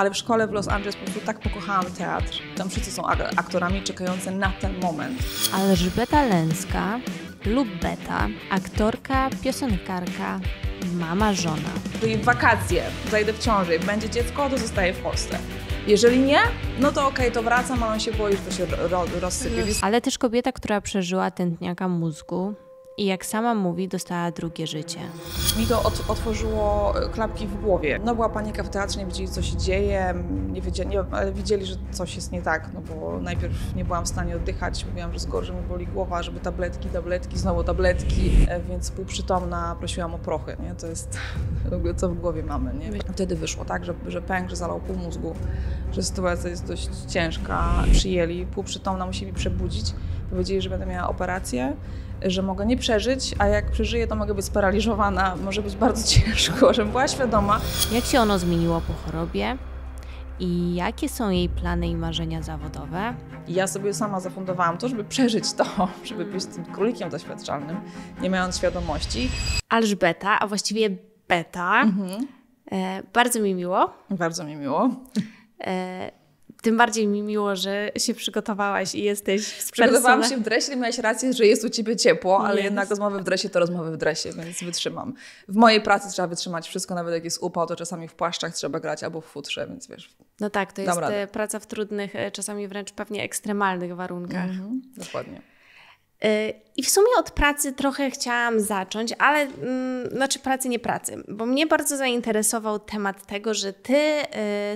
ale w szkole w Los Angeles po prostu tak pokochałam teatr. Tam wszyscy są aktorami czekający na ten moment. Elżbieta Lęska lub Beta, aktorka, piosenkarka, mama, żona. Czyli wakacje, zajdę w ciąży, będzie dziecko, to zostaje w Polsce. Jeżeli nie, no to okej, okay, to wracam, ale on się boi, że to się ro rozsypie. Ale też kobieta, która przeżyła tętniaka mózgu, i jak sama mówi, dostała drugie życie. Mi to ot otworzyło e, klapki w głowie. No była panika w teatrze, nie wiedzieli co się dzieje, nie wiedzieli, nie, ale widzieli, że coś jest nie tak, no bo najpierw nie byłam w stanie oddychać, mówiłam, że z mi boli głowa, żeby tabletki, tabletki, znowu tabletki, e, więc półprzytomna prosiłam o prochy, nie? To jest w ogóle co w głowie mamy, nie? Wtedy wyszło tak, że, że pęk, że zalał pół mózgu, że sytuacja jest dość ciężka, przyjęli, półprzytomna musieli przebudzić, powiedzieli, że będę miała operację, że mogę nie przeżyć, a jak przeżyję, to mogę być sparaliżowana, może być bardzo ciężko, żebym była świadoma. Jak się ono zmieniło po chorobie? I jakie są jej plany i marzenia zawodowe? Ja sobie sama zafundowałam to, żeby przeżyć to, żeby być tym królikiem doświadczalnym, nie mając świadomości. Alżbeta, a właściwie beta. Mhm. E, bardzo mi miło. Bardzo mi miło. E, tym bardziej mi miło, że się przygotowałaś i jesteś z Przygotowałam się w dresie, miałaś rację, że jest u ciebie ciepło, ale jest. jednak rozmowy w dresie to rozmowy w dresie, więc wytrzymam. W mojej pracy trzeba wytrzymać wszystko, nawet jak jest upał, to czasami w płaszczach trzeba grać albo w futrze, więc wiesz. No tak, to jest radę. E, praca w trudnych, e, czasami wręcz pewnie ekstremalnych warunkach. Mhm, dokładnie. Y, I w sumie od pracy trochę chciałam zacząć, ale mm, znaczy pracy nie pracy, bo mnie bardzo zainteresował temat tego, że ty y,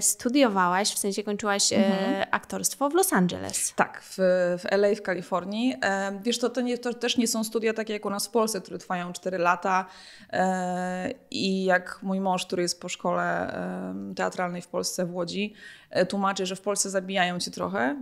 studiowałaś, w sensie kończyłaś y, mhm. aktorstwo w Los Angeles. Tak, w, w LA, w Kalifornii. E, wiesz, to, to, nie, to też nie są studia takie jak u nas w Polsce, które trwają 4 lata e, i jak mój mąż, który jest po szkole teatralnej w Polsce w Łodzi, e, tłumaczy, że w Polsce zabijają cię trochę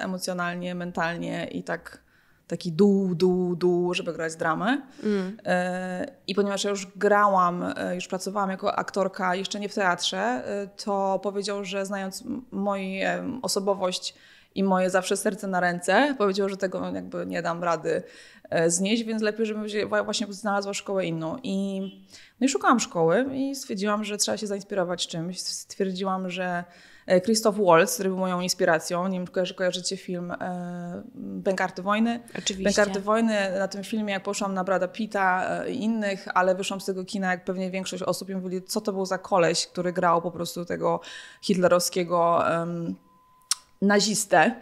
emocjonalnie, mentalnie i tak taki dół, dół, dół, żeby grać dramy. Mm. E, I ponieważ ja już grałam, e, już pracowałam jako aktorka, jeszcze nie w teatrze, e, to powiedział, że znając moją osobowość i moje zawsze serce na ręce, powiedział, że tego jakby nie dam rady znieść, więc lepiej, żebym właśnie znalazła szkołę inną. I, no i szukałam szkoły i stwierdziłam, że trzeba się zainspirować czymś. Stwierdziłam, że E, Christoph Waltz, który był moją inspiracją. Nie wiem, czy kojarzycie film e, *Bengarty Wojny. Oczywiście. *Bengarty Wojny, na tym filmie jak poszłam na Brada Pita e, i innych, ale wyszłam z tego kina, jak pewnie większość osób, i mówili, co to był za koleś, który grał po prostu tego hitlerowskiego um, nazistę.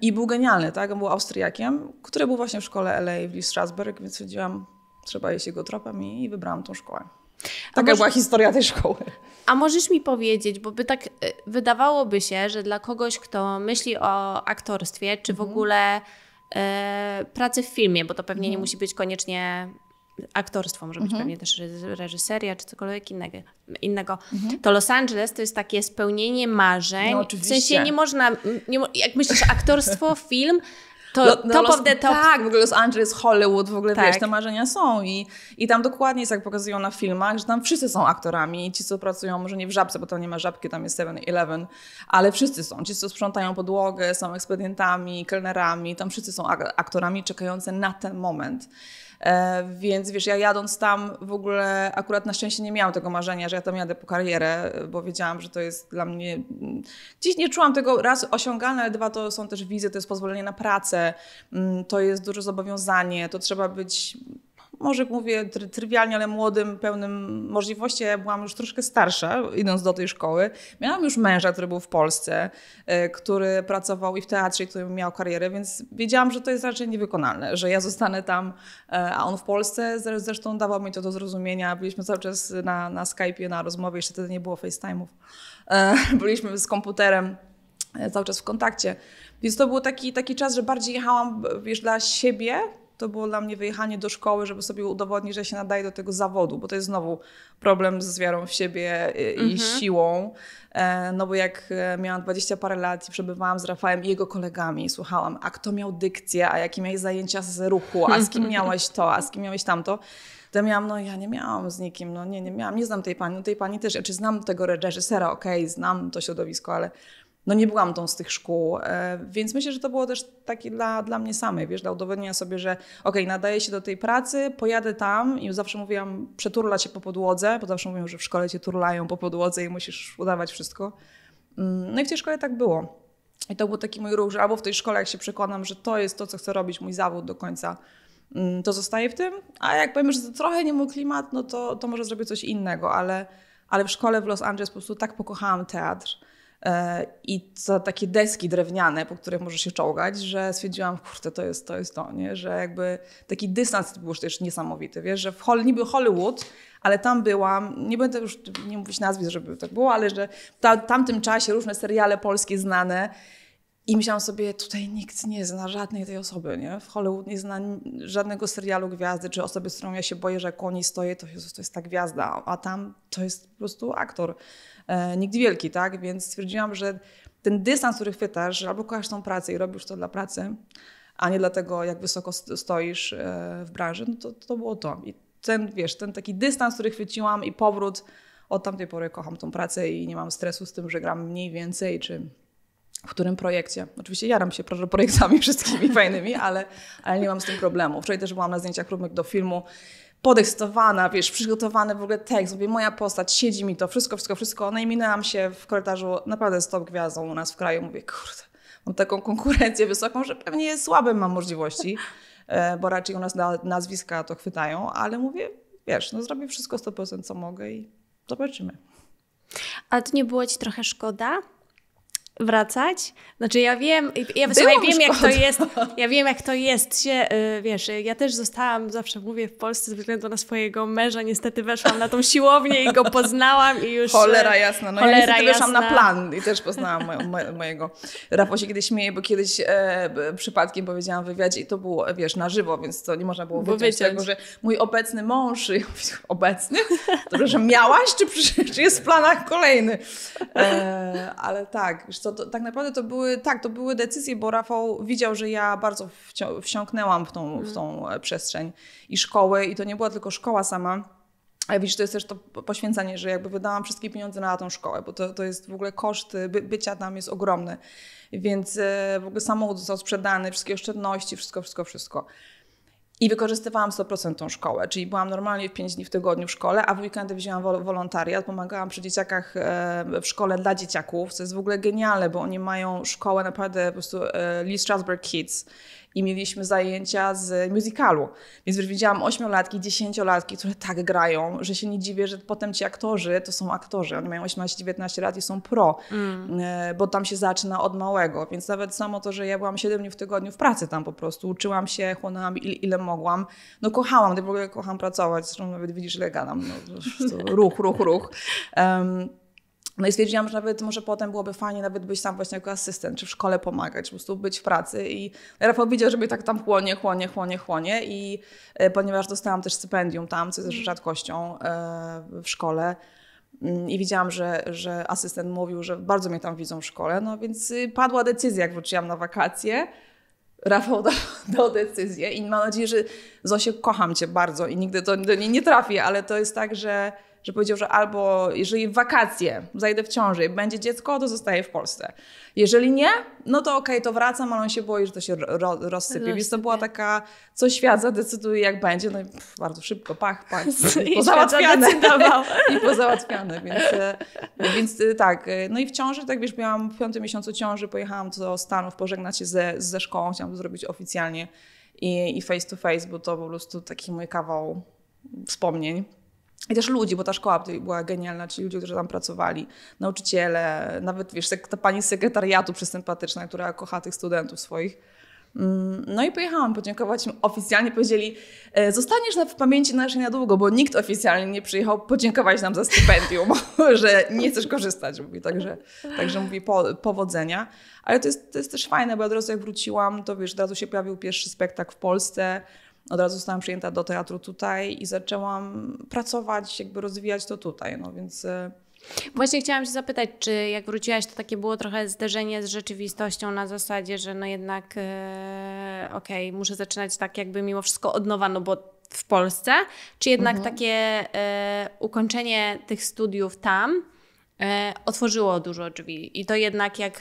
I był genialny, tak? On był Austriakiem, który był właśnie w szkole LA w Strasberg, więc stwierdziłam, trzeba jeść jego tropem i wybrałam tą szkołę. Taka może... była historia tej szkoły. A możesz mi powiedzieć, bo by tak e, wydawałoby się, że dla kogoś, kto myśli o aktorstwie, czy w mhm. ogóle e, pracy w filmie, bo to pewnie nie mhm. musi być koniecznie aktorstwo, może być mhm. pewnie też reżyseria, czy cokolwiek innego, innego. to Los Angeles to jest takie spełnienie marzeń. No, oczywiście. W sensie nie można, nie, jak myślisz aktorstwo, film, to, Lo, the top. Tak, w ogóle Los Angeles, Hollywood, w ogóle tak. wiesz, te marzenia są i, i tam dokładnie jest, jak pokazują na filmach, że tam wszyscy są aktorami ci, co pracują, może nie w Żabce, bo tam nie ma Żabki, tam jest 7-Eleven, ale wszyscy są. Ci, co sprzątają podłogę, są ekspedientami, kelnerami, tam wszyscy są aktorami czekający na ten moment. E, więc wiesz, ja jadąc tam w ogóle akurat na szczęście nie miałam tego marzenia, że ja tam jadę po karierę, bo wiedziałam, że to jest dla mnie. Mm, dziś nie czułam tego raz osiągalne, ale dwa to są też wizy, to jest pozwolenie na pracę, mm, to jest duże zobowiązanie, to trzeba być może mówię try, trywialnie, ale młodym, pełnym możliwości. Ja byłam już troszkę starsza, idąc do tej szkoły. Miałam już męża, który był w Polsce, e, który pracował i w teatrze, i który miał karierę, więc wiedziałam, że to jest raczej niewykonalne, że ja zostanę tam, e, a on w Polsce. Zresztą dawał mi to do zrozumienia. Byliśmy cały czas na, na Skype'ie, na rozmowie, jeszcze wtedy nie było FaceTime'ów. E, byliśmy z komputerem cały czas w kontakcie. Więc to był taki, taki czas, że bardziej jechałam wiesz, dla siebie, to było dla mnie wyjechanie do szkoły, żeby sobie udowodnić, że się nadaje do tego zawodu, bo to jest znowu problem z wiarą w siebie e, i mhm. siłą. E, no bo jak e, miałam 20 parę lat i przebywałam z Rafałem i jego kolegami, słuchałam, a kto miał dykcję, a jakie miałeś zajęcia z ruchu, a z kim miałeś to, a z kim miałeś tamto. To miałam, no ja nie miałam z nikim, no nie, nie miałam, nie znam tej pani, no tej pani też, ja, czy znam tego reżysera, okej, okay, znam to środowisko, ale no nie byłam tą z tych szkół, e, więc myślę, że to było też takie dla, dla mnie samej, wiesz, dla udowodnienia sobie, że ok, nadaję się do tej pracy, pojadę tam i zawsze mówiłam, przeturla się po podłodze, bo zawsze mówią, że w szkole cię turlają po podłodze i musisz udawać wszystko. Mm, no i w tej szkole tak było. I to był taki mój ruch, że albo w tej szkole, jak się przekonam, że to jest to, co chcę robić, mój zawód do końca, mm, to zostaję w tym, a jak powiem, że to trochę nie mój klimat, no to, to może zrobię coś innego, ale, ale w szkole w Los Angeles po prostu tak pokochałam teatr, E, i co takie deski drewniane, po których może się czołgać, że stwierdziłam, kurde, to jest to, jest to nie? że jakby taki dystans był też niesamowity, wiesz, że w Hol niby Hollywood, ale tam byłam, nie będę już nie mówić nazwisk, żeby tak było, ale że w ta, tamtym czasie różne seriale polskie znane i myślałam sobie, tutaj nikt nie zna żadnej tej osoby, nie? W Hollywood nie zna żadnego serialu gwiazdy, czy osoby, z którą ja się boję, że koni niej stoję, to Jezus, to jest ta gwiazda, a tam to jest po prostu aktor. E, nikt wielki, tak? Więc stwierdziłam, że ten dystans, który chwytasz, że albo kochasz tą pracę i robisz to dla pracy, a nie dlatego, jak wysoko stoisz e, w branży, no to, to było to. I ten, wiesz, ten taki dystans, który chwyciłam i powrót, od tamtej pory kocham tą pracę i nie mam stresu z tym, że gram mniej więcej, czy w którym projekcie. Oczywiście jaram się projektami wszystkimi fajnymi, ale, ale nie mam z tym problemu. Wczoraj też byłam na zdjęciach próbek do filmu podekscytowana, wiesz, przygotowany w ogóle tekst, mówię, moja postać, siedzi mi to, wszystko, wszystko, wszystko. Najminęłam no minęłam się w korytarzu naprawdę stop top gwiazdą u nas w kraju. Mówię, kurde, mam taką konkurencję wysoką, że pewnie słabe mam możliwości, e, bo raczej u nas nazwiska to chwytają, ale mówię, wiesz, no zrobię wszystko 100%, co mogę i zobaczymy. A to nie było Ci trochę szkoda wracać. Znaczy ja wiem, ja słuchaj, wiem jak to jest, ja wiem jak to jest się, y, wiesz, y, ja też zostałam, zawsze mówię, w Polsce ze względu na swojego męża, niestety weszłam na tą siłownię i go poznałam i już... Y, cholera jasna, no cholera ja niestety jasna. weszłam na plan i też poznałam mo mo mojego... Rafał się kiedyś śmieje, bo kiedyś e, przypadkiem powiedziałam w wywiadzie i to było, wiesz, na żywo, więc to nie można było wyciąć, wyciąć. tego, że mój obecny mąż, obecny? To że miałaś, czy, czy jest w planach kolejny? E, ale tak, już to, to, tak naprawdę to były, tak, to były decyzje, bo Rafał widział, że ja bardzo wsiąknęłam w tą, mm. w tą mhm. e, przestrzeń i szkoły i to nie była tylko szkoła sama, ale widzisz, to jest też to poświęcenie, że jakby wydałam wszystkie pieniądze na tą szkołę, bo to, to jest w ogóle koszt e, by, bycia tam jest ogromny. Więc e, w ogóle samochód został sprzedany, wszystkie oszczędności, wszystko, wszystko, wszystko. I wykorzystywałam 100% tą szkołę, czyli byłam normalnie w 5 dni w tygodniu w szkole, a w weekendy wzięłam wol wolontariat, pomagałam przy dzieciakach e, w szkole dla dzieciaków, co jest w ogóle genialne, bo oni mają szkołę naprawdę po prostu e, Lee Strasberg Kids i mieliśmy zajęcia z musicalu. Więc już widziałam ośmiolatki, dziesięciolatki, które tak grają, że się nie dziwię, że potem ci aktorzy to są aktorzy. Oni mają 18-19 lat i są pro, mm. E, bo tam się zaczyna od małego. Więc nawet samo to, że ja byłam 7 dni w tygodniu w pracy tam po prostu, uczyłam się, chłonęłam ile, ile mogłam. No kochałam, w ogóle kocham pracować, zresztą nawet widzisz, ile gadam. No, ruch, ruch, ruch. Um, no i stwierdziłam, że nawet może potem byłoby fajnie nawet być tam właśnie jako asystent, czy w szkole pomagać, po prostu być w pracy. I Rafał widział, że mnie tak tam chłonie, chłonie, chłonie, chłonie. I e, ponieważ dostałam też stypendium tam, co jest mhm. rzadkością e, w szkole, mm, i widziałam, że, że asystent mówił, że bardzo mnie tam widzą w szkole, no więc y, padła decyzja, jak wróciłam na wakacje. Rafał dał, dał decyzję i mam nadzieję, że Zosie, kocham Cię bardzo i nigdy to do niej nie trafię, ale to jest tak, że że powiedział, że albo jeżeli w wakacje zajdę w ciąży i będzie dziecko, to zostaję w Polsce. Jeżeli nie, no to okej, okay, to wracam, ale on się boi, że to się ro rozsypie. Więc to była taka, co świat zadecyduje, jak będzie. No i pff, bardzo szybko, pach, pach, I pozałatwiane. I pozałatwiane, więc, e, więc e, tak. No i w ciąży, tak wiesz, miałam w piątym miesiącu ciąży, pojechałam do Stanów pożegnać się ze, ze szkołą, chciałam to zrobić oficjalnie i, i face to face, bo to po prostu taki mój kawał wspomnień. I też ludzi, bo ta szkoła była genialna, ci ludzie, którzy tam pracowali, nauczyciele, nawet wiesz, ta pani z sekretariatu przysympatyczna, która kocha tych studentów swoich. Mm, no i pojechałam podziękować im oficjalnie. Powiedzieli, e, zostaniesz w pamięci naszej na długo, bo nikt oficjalnie nie przyjechał podziękować nam za stypendium, że nie chcesz korzystać. Mówi, także, także mówi po, powodzenia. Ale to jest, to jest też fajne, bo od razu jak wróciłam, to wiesz, od razu się pojawił pierwszy spektakl w Polsce. Od razu zostałam przyjęta do teatru tutaj i zaczęłam pracować, jakby rozwijać to tutaj. No więc. Y, Właśnie chciałam się zapytać, czy jak wróciłaś, to takie było trochę zderzenie z rzeczywistością na zasadzie, że no jednak ok, okej, okay, muszę zaczynać tak jakby mimo wszystko od nowa, no bo w Polsce, czy jednak mhm. takie y, ukończenie tych studiów tam y, otworzyło dużo drzwi i to jednak jak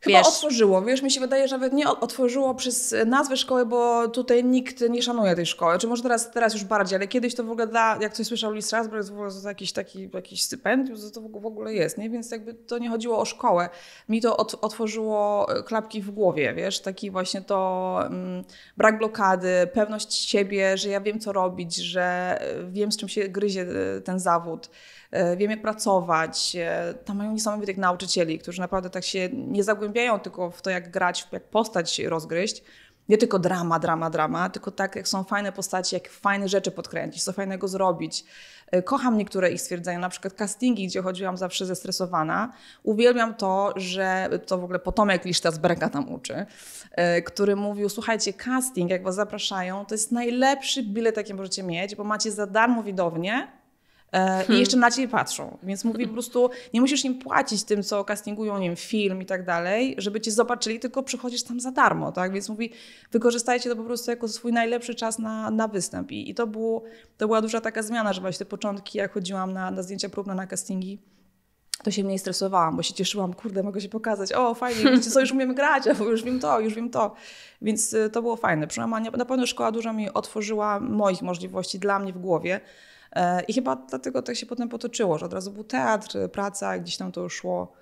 Chyba wiesz. otworzyło, wiesz, mi się wydaje, że nawet nie otworzyło przez e, nazwę szkoły, bo tutaj nikt nie szanuje tej szkoły. Czy może teraz, teraz już bardziej, ale kiedyś to w ogóle dla, jak coś słyszał Lee Strasberg, to w jakiś taki jakiś stypendium, to w ogóle jest, nie? Więc jakby to nie chodziło o szkołę. Mi to ot, otworzyło e, klapki w głowie, wiesz, taki właśnie to mm, brak blokady, pewność siebie, że ja wiem co robić, że e, wiem z czym się gryzie ten zawód. E, wiem jak pracować. E, tam mają niesamowitych nauczycieli, którzy naprawdę tak się nie zagłębiają tylko w to, jak grać, jak postać rozgryźć. Nie tylko drama, drama, drama, tylko tak, jak są fajne postacie, jak fajne rzeczy podkręcić, co fajnego zrobić. E, kocham niektóre ich stwierdzenia, na przykład castingi, gdzie chodziłam zawsze zestresowana. Uwielbiam to, że to w ogóle potomek Lisztasberga tam uczy, który mówił, słuchajcie, casting, jak was zapraszają, to jest najlepszy bilet, jaki możecie mieć, bo macie za darmo widownię, E, hmm. I jeszcze na ciebie patrzą. Więc mówi po prostu, nie musisz im płacić tym, co castingują, nie wiem, film i tak dalej, żeby cię zobaczyli, tylko przychodzisz tam za darmo, tak? Więc mówi, wykorzystajcie to po prostu jako swój najlepszy czas na, na występ. I, i to, było, to była duża taka zmiana, że właśnie te początki, jak chodziłam na, na zdjęcia próbne, na castingi, to się mniej stresowałam, bo się cieszyłam, kurde, mogę się pokazać, o fajnie, wiecie co, już umiemy grać, albo już wiem to, już wiem to. Więc y, to było fajne. Przynajmniej na pewno szkoła dużo mi otworzyła moich możliwości dla mnie w głowie, E, I chyba dlatego tak się potem potoczyło, że od razu był teatr, praca, gdzieś tam to już szło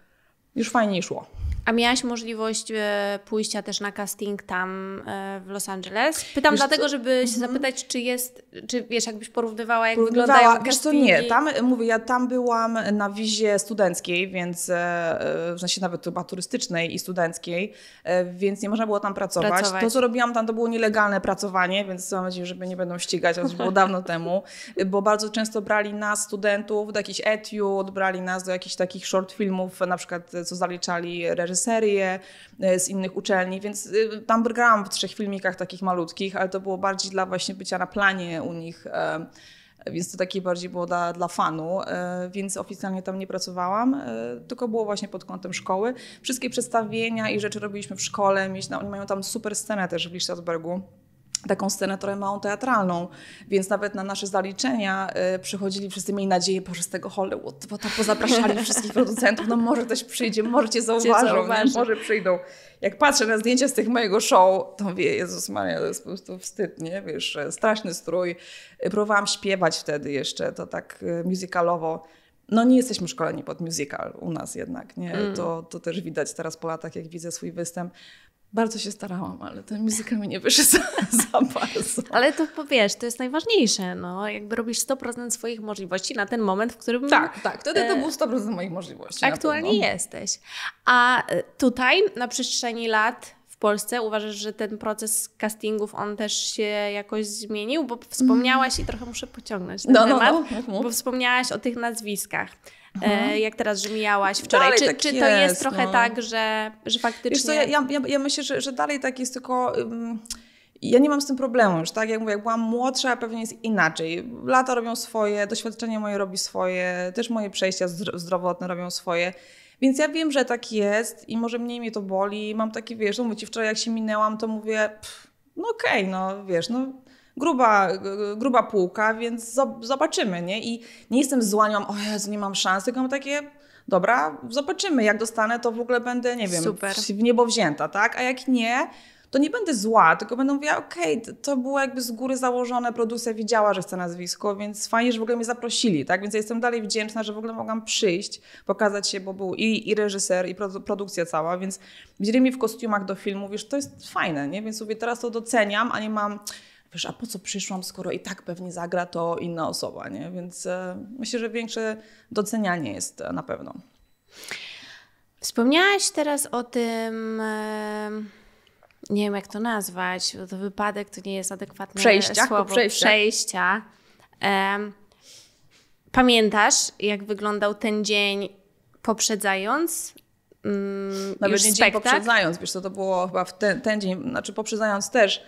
już fajniej szło. A miałaś możliwość e, pójścia też na casting tam e, w Los Angeles? Pytam wiesz, dlatego, żeby się mhm. zapytać, czy jest, czy wiesz, jakbyś porównywała, jak porównywała, wyglądają castingi? Wiesz co, nie, tam, e, mówię, ja tam byłam na wizie studenckiej, więc w sensie nawet chyba turystycznej i studenckiej, więc nie można było tam pracować. pracować. To, co robiłam tam, to było nielegalne pracowanie, więc mam nadzieję, że mnie nie będą ścigać, to było dawno temu, bo bardzo często brali nas, studentów, do jakichś etiud, brali nas do jakichś takich short filmów, na przykład co zaliczali reżyserię e, z innych uczelni, więc y, tam grałam w trzech filmikach takich malutkich, ale to było bardziej dla właśnie bycia na planie u nich e, więc to takie bardziej było dla, dla fanu, e, więc oficjalnie tam nie pracowałam, tylko było właśnie pod kątem szkoły. Wszystkie przedstawienia i rzeczy robiliśmy w szkole, oni mają tam super scenę też w Lisztadsbergu taką scenę trochę małą teatralną, więc nawet na nasze zaliczenia y, przychodzili wszyscy, mieli nadzieję, Boże, z tego Hollywood, bo tak pozapraszali wszystkich producentów, no może ktoś przyjdzie, może cię zauważą, zauważy. może przyjdą. Jak patrzę na zdjęcia z tych mojego show, to wie, Jezus Maria, to jest po prostu wstyd, nie? Wiesz, straszny strój. Próbowałam śpiewać wtedy jeszcze, to tak y, musicalowo. No nie jesteśmy szkoleni pod musical u nas jednak, nie? Mm. To, to też widać teraz po latach, jak widzę swój występ. Bardzo się starałam, ale ten muzyka mi nie wyszedł za, za bardzo. Ale to wiesz, to jest najważniejsze. No. Jakby robisz 100% swoich możliwości na ten moment, w którym... Tak, tak. Wtedy to e, był 100% moich możliwości. Aktualnie jesteś. A e, tutaj na przestrzeni lat w Polsce uważasz, że ten proces castingów, on też się jakoś zmienił? Bo wspomniałaś i trochę muszę pociągnąć ten no, temat, no, no, bo wspomniałaś o tych nazwiskach. E, jak teraz, że mijałaś wczoraj. czy, tak czy to jest trochę no. tak, że, że faktycznie... co, ja, ja, ja myślę, że, że, dalej tak jest, tylko... Um, ja nie mam z tym problemu już, tak? Jak mówię, jak byłam młodsza, pewnie jest inaczej. Lata robią swoje, doświadczenie moje robi swoje, też moje przejścia zdrowotne robią swoje. Więc ja wiem, że tak jest i może mniej mnie to boli. Mam takie, wiesz, no mówię ci wczoraj, jak się minęłam, to mówię, pff, no okej, okay, no wiesz, no gruba, gruba półka, więc zobaczymy, nie? I nie jestem zła, nie mam, o Jezu, nie mam szans, tylko mam takie, dobra, zobaczymy, jak dostanę, to w ogóle będę, nie wiem, Super. w niebo wzięta, tak? A jak nie, to nie będę zła, tylko będę mówiła, okej, okay, to było jakby z góry założone, produkcja widziała, że chce nazwisko, więc fajnie, że w ogóle mnie zaprosili, tak? Więc ja jestem dalej wdzięczna, że w ogóle mogłam przyjść, pokazać się, bo był i, i reżyser, i produkcja cała, więc widzieli mi w kostiumach do filmu, wiesz, to jest fajne, nie? Więc mówię, teraz to doceniam, a nie mam wiesz, a po co przyszłam, skoro i tak pewnie zagra to inna osoba, nie? Więc e, myślę, że większe docenianie jest e, na pewno. Wspomniałaś teraz o tym, e, nie wiem jak to nazwać, bo to wypadek to nie jest adekwatne Przejściach, słowo. Przejścia. Przejścia. Pamiętasz, jak wyglądał ten dzień poprzedzając Mm, Nawet nie dzień poprzedzając, wiesz co, to było chyba w ten, ten dzień, znaczy poprzedzając też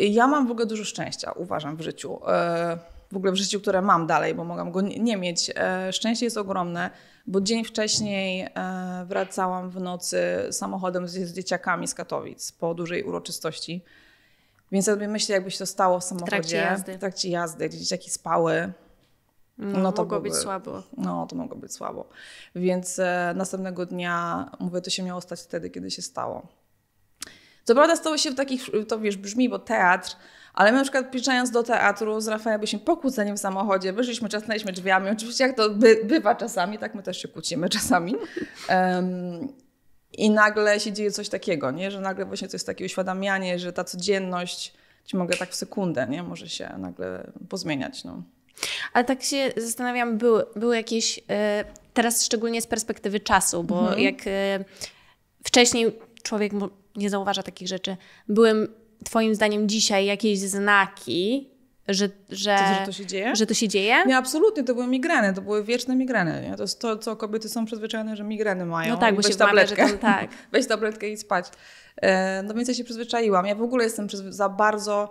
ja mam w ogóle dużo szczęścia, uważam, w życiu. E, w ogóle w życiu, które mam dalej, bo mogłam go nie mieć. E, szczęście jest ogromne, bo dzień wcześniej e, wracałam w nocy samochodem z dzieciakami z Katowic po dużej uroczystości. Więc sobie myślę, jakby się to stało w samochodzie. W trakcie jazdy. W trakcie jazdy, gdzie dzieciaki spały. No, no to mogło byłby, być słabo. No, to mogło być słabo. Więc e, następnego dnia, mówię, to się miało stać wtedy, kiedy się stało. Co prawda stało się w takich, to wiesz, brzmi, bo teatr, ale my na przykład przyjeżdżając do teatru z Rafałem byliśmy pokłóceni w samochodzie, wyszliśmy, czasnęliśmy drzwiami, oczywiście jak to by, bywa czasami, tak my też się kłócimy czasami. Um, I nagle się dzieje coś takiego, nie? że nagle właśnie to jest takie uświadamianie, że ta codzienność ci mogę tak w sekundę, nie? może się nagle pozmieniać. No. Ale tak się zastanawiam, były, był jakieś, e, teraz szczególnie z perspektywy czasu, bo mhm. jak e, wcześniej człowiek nie zauważa takich rzeczy. Byłem Twoim zdaniem dzisiaj jakieś znaki, że, że, to, że to się dzieje? Że to się dzieje? Nie, absolutnie, to były migreny, to były wieczne migreny. Nie? To jest to, co kobiety są przyzwyczajone, że migreny mają. No tak, bo weź się tabletkę. Wmawia, tam, tak. weź tabletkę i spać. E, no więc ja się przyzwyczaiłam. Ja w ogóle jestem za bardzo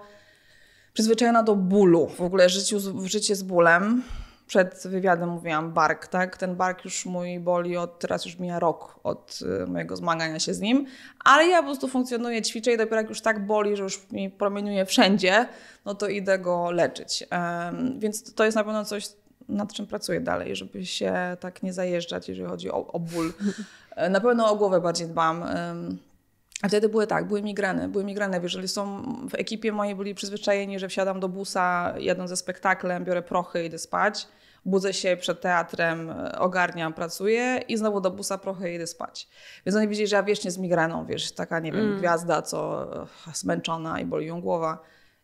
przyzwyczajona do bólu, w ogóle życiu, życie z bólem przed wywiadem mówiłam bark, tak? Ten bark już mój boli od, teraz już mija rok od y, mojego zmagania się z nim, ale ja po prostu funkcjonuję, ćwiczę i dopiero jak już tak boli, że już mi promieniuje wszędzie, no to idę go leczyć. Um, więc to jest na pewno coś, nad czym pracuję dalej, żeby się tak nie zajeżdżać, jeżeli chodzi o, o ból. E, na pewno o głowę bardziej dbam. Um, a wtedy były tak, były migreny, były migreny. Jeżeli są w ekipie mojej byli przyzwyczajeni, że wsiadam do busa, jadę ze spektaklem, biorę prochy, idę spać, budzę się przed teatrem, e, ogarniam, pracuję i znowu do busa prochy idę spać. Więc oni widzieli, że ja wiecznie z migreną, wiesz, taka, nie wiem, mm. gwiazda, co zmęczona e, i boli ją głowa.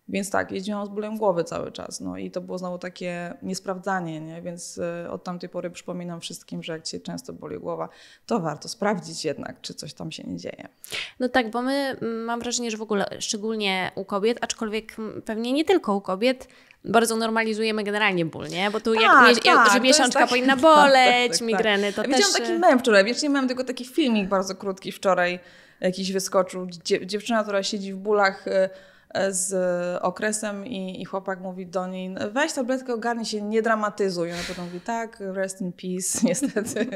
Więc tak, jeździłam z bólem głowy cały czas. No i to było znowu takie niesprawdzanie, nie? więc e, od tamtej pory przypominam wszystkim, że jak cię często boli głowa, to warto sprawdzić jednak, czy coś tam się nie dzieje. No tak, bo my mam wrażenie, że w ogóle szczególnie u kobiet, aczkolwiek pewnie nie tylko u kobiet, bardzo normalizujemy generalnie ból, nie? Bo tu tak, jak, jak, że miesiączka taki, powinna tak, tak, boleć, tak. migreny, to ja też... Widziałam taki mem wczoraj, wiesz, nie miałam tylko taki filmik bardzo krótki wczoraj, jakiś wyskoczył, dziewczyna, która siedzi w bólach... Y z okresem i, i, chłopak mówi do niej, no, weź tabletkę, ogarnij się, nie dramatyzuj. Ona potem mówi, tak, rest in peace, niestety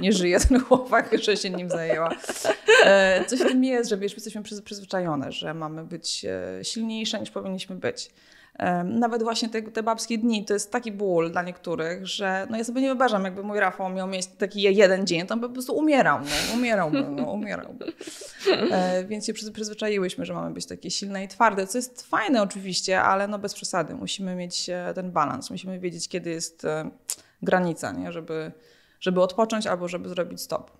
nie żyje ten chłopak, jeszcze się nim zajęła. E, coś w tym jest, że wiesz, jesteśmy przyzwyczajone, że mamy być e, silniejsze niż powinniśmy być. Nawet właśnie te, te babskie dni to jest taki ból dla niektórych, że no ja sobie nie wyobrażam, jakby mój Rafał miał mieć taki jeden dzień, to on by po prostu umierał, no, umierałby, no, no umierałby. E, więc się przyzwyczaiłyśmy, że mamy być takie silne i twarde, co jest fajne oczywiście, ale no bez przesady. Musimy mieć e, ten balans, musimy wiedzieć, kiedy jest e, granica, nie? Żeby, żeby odpocząć albo żeby zrobić stop.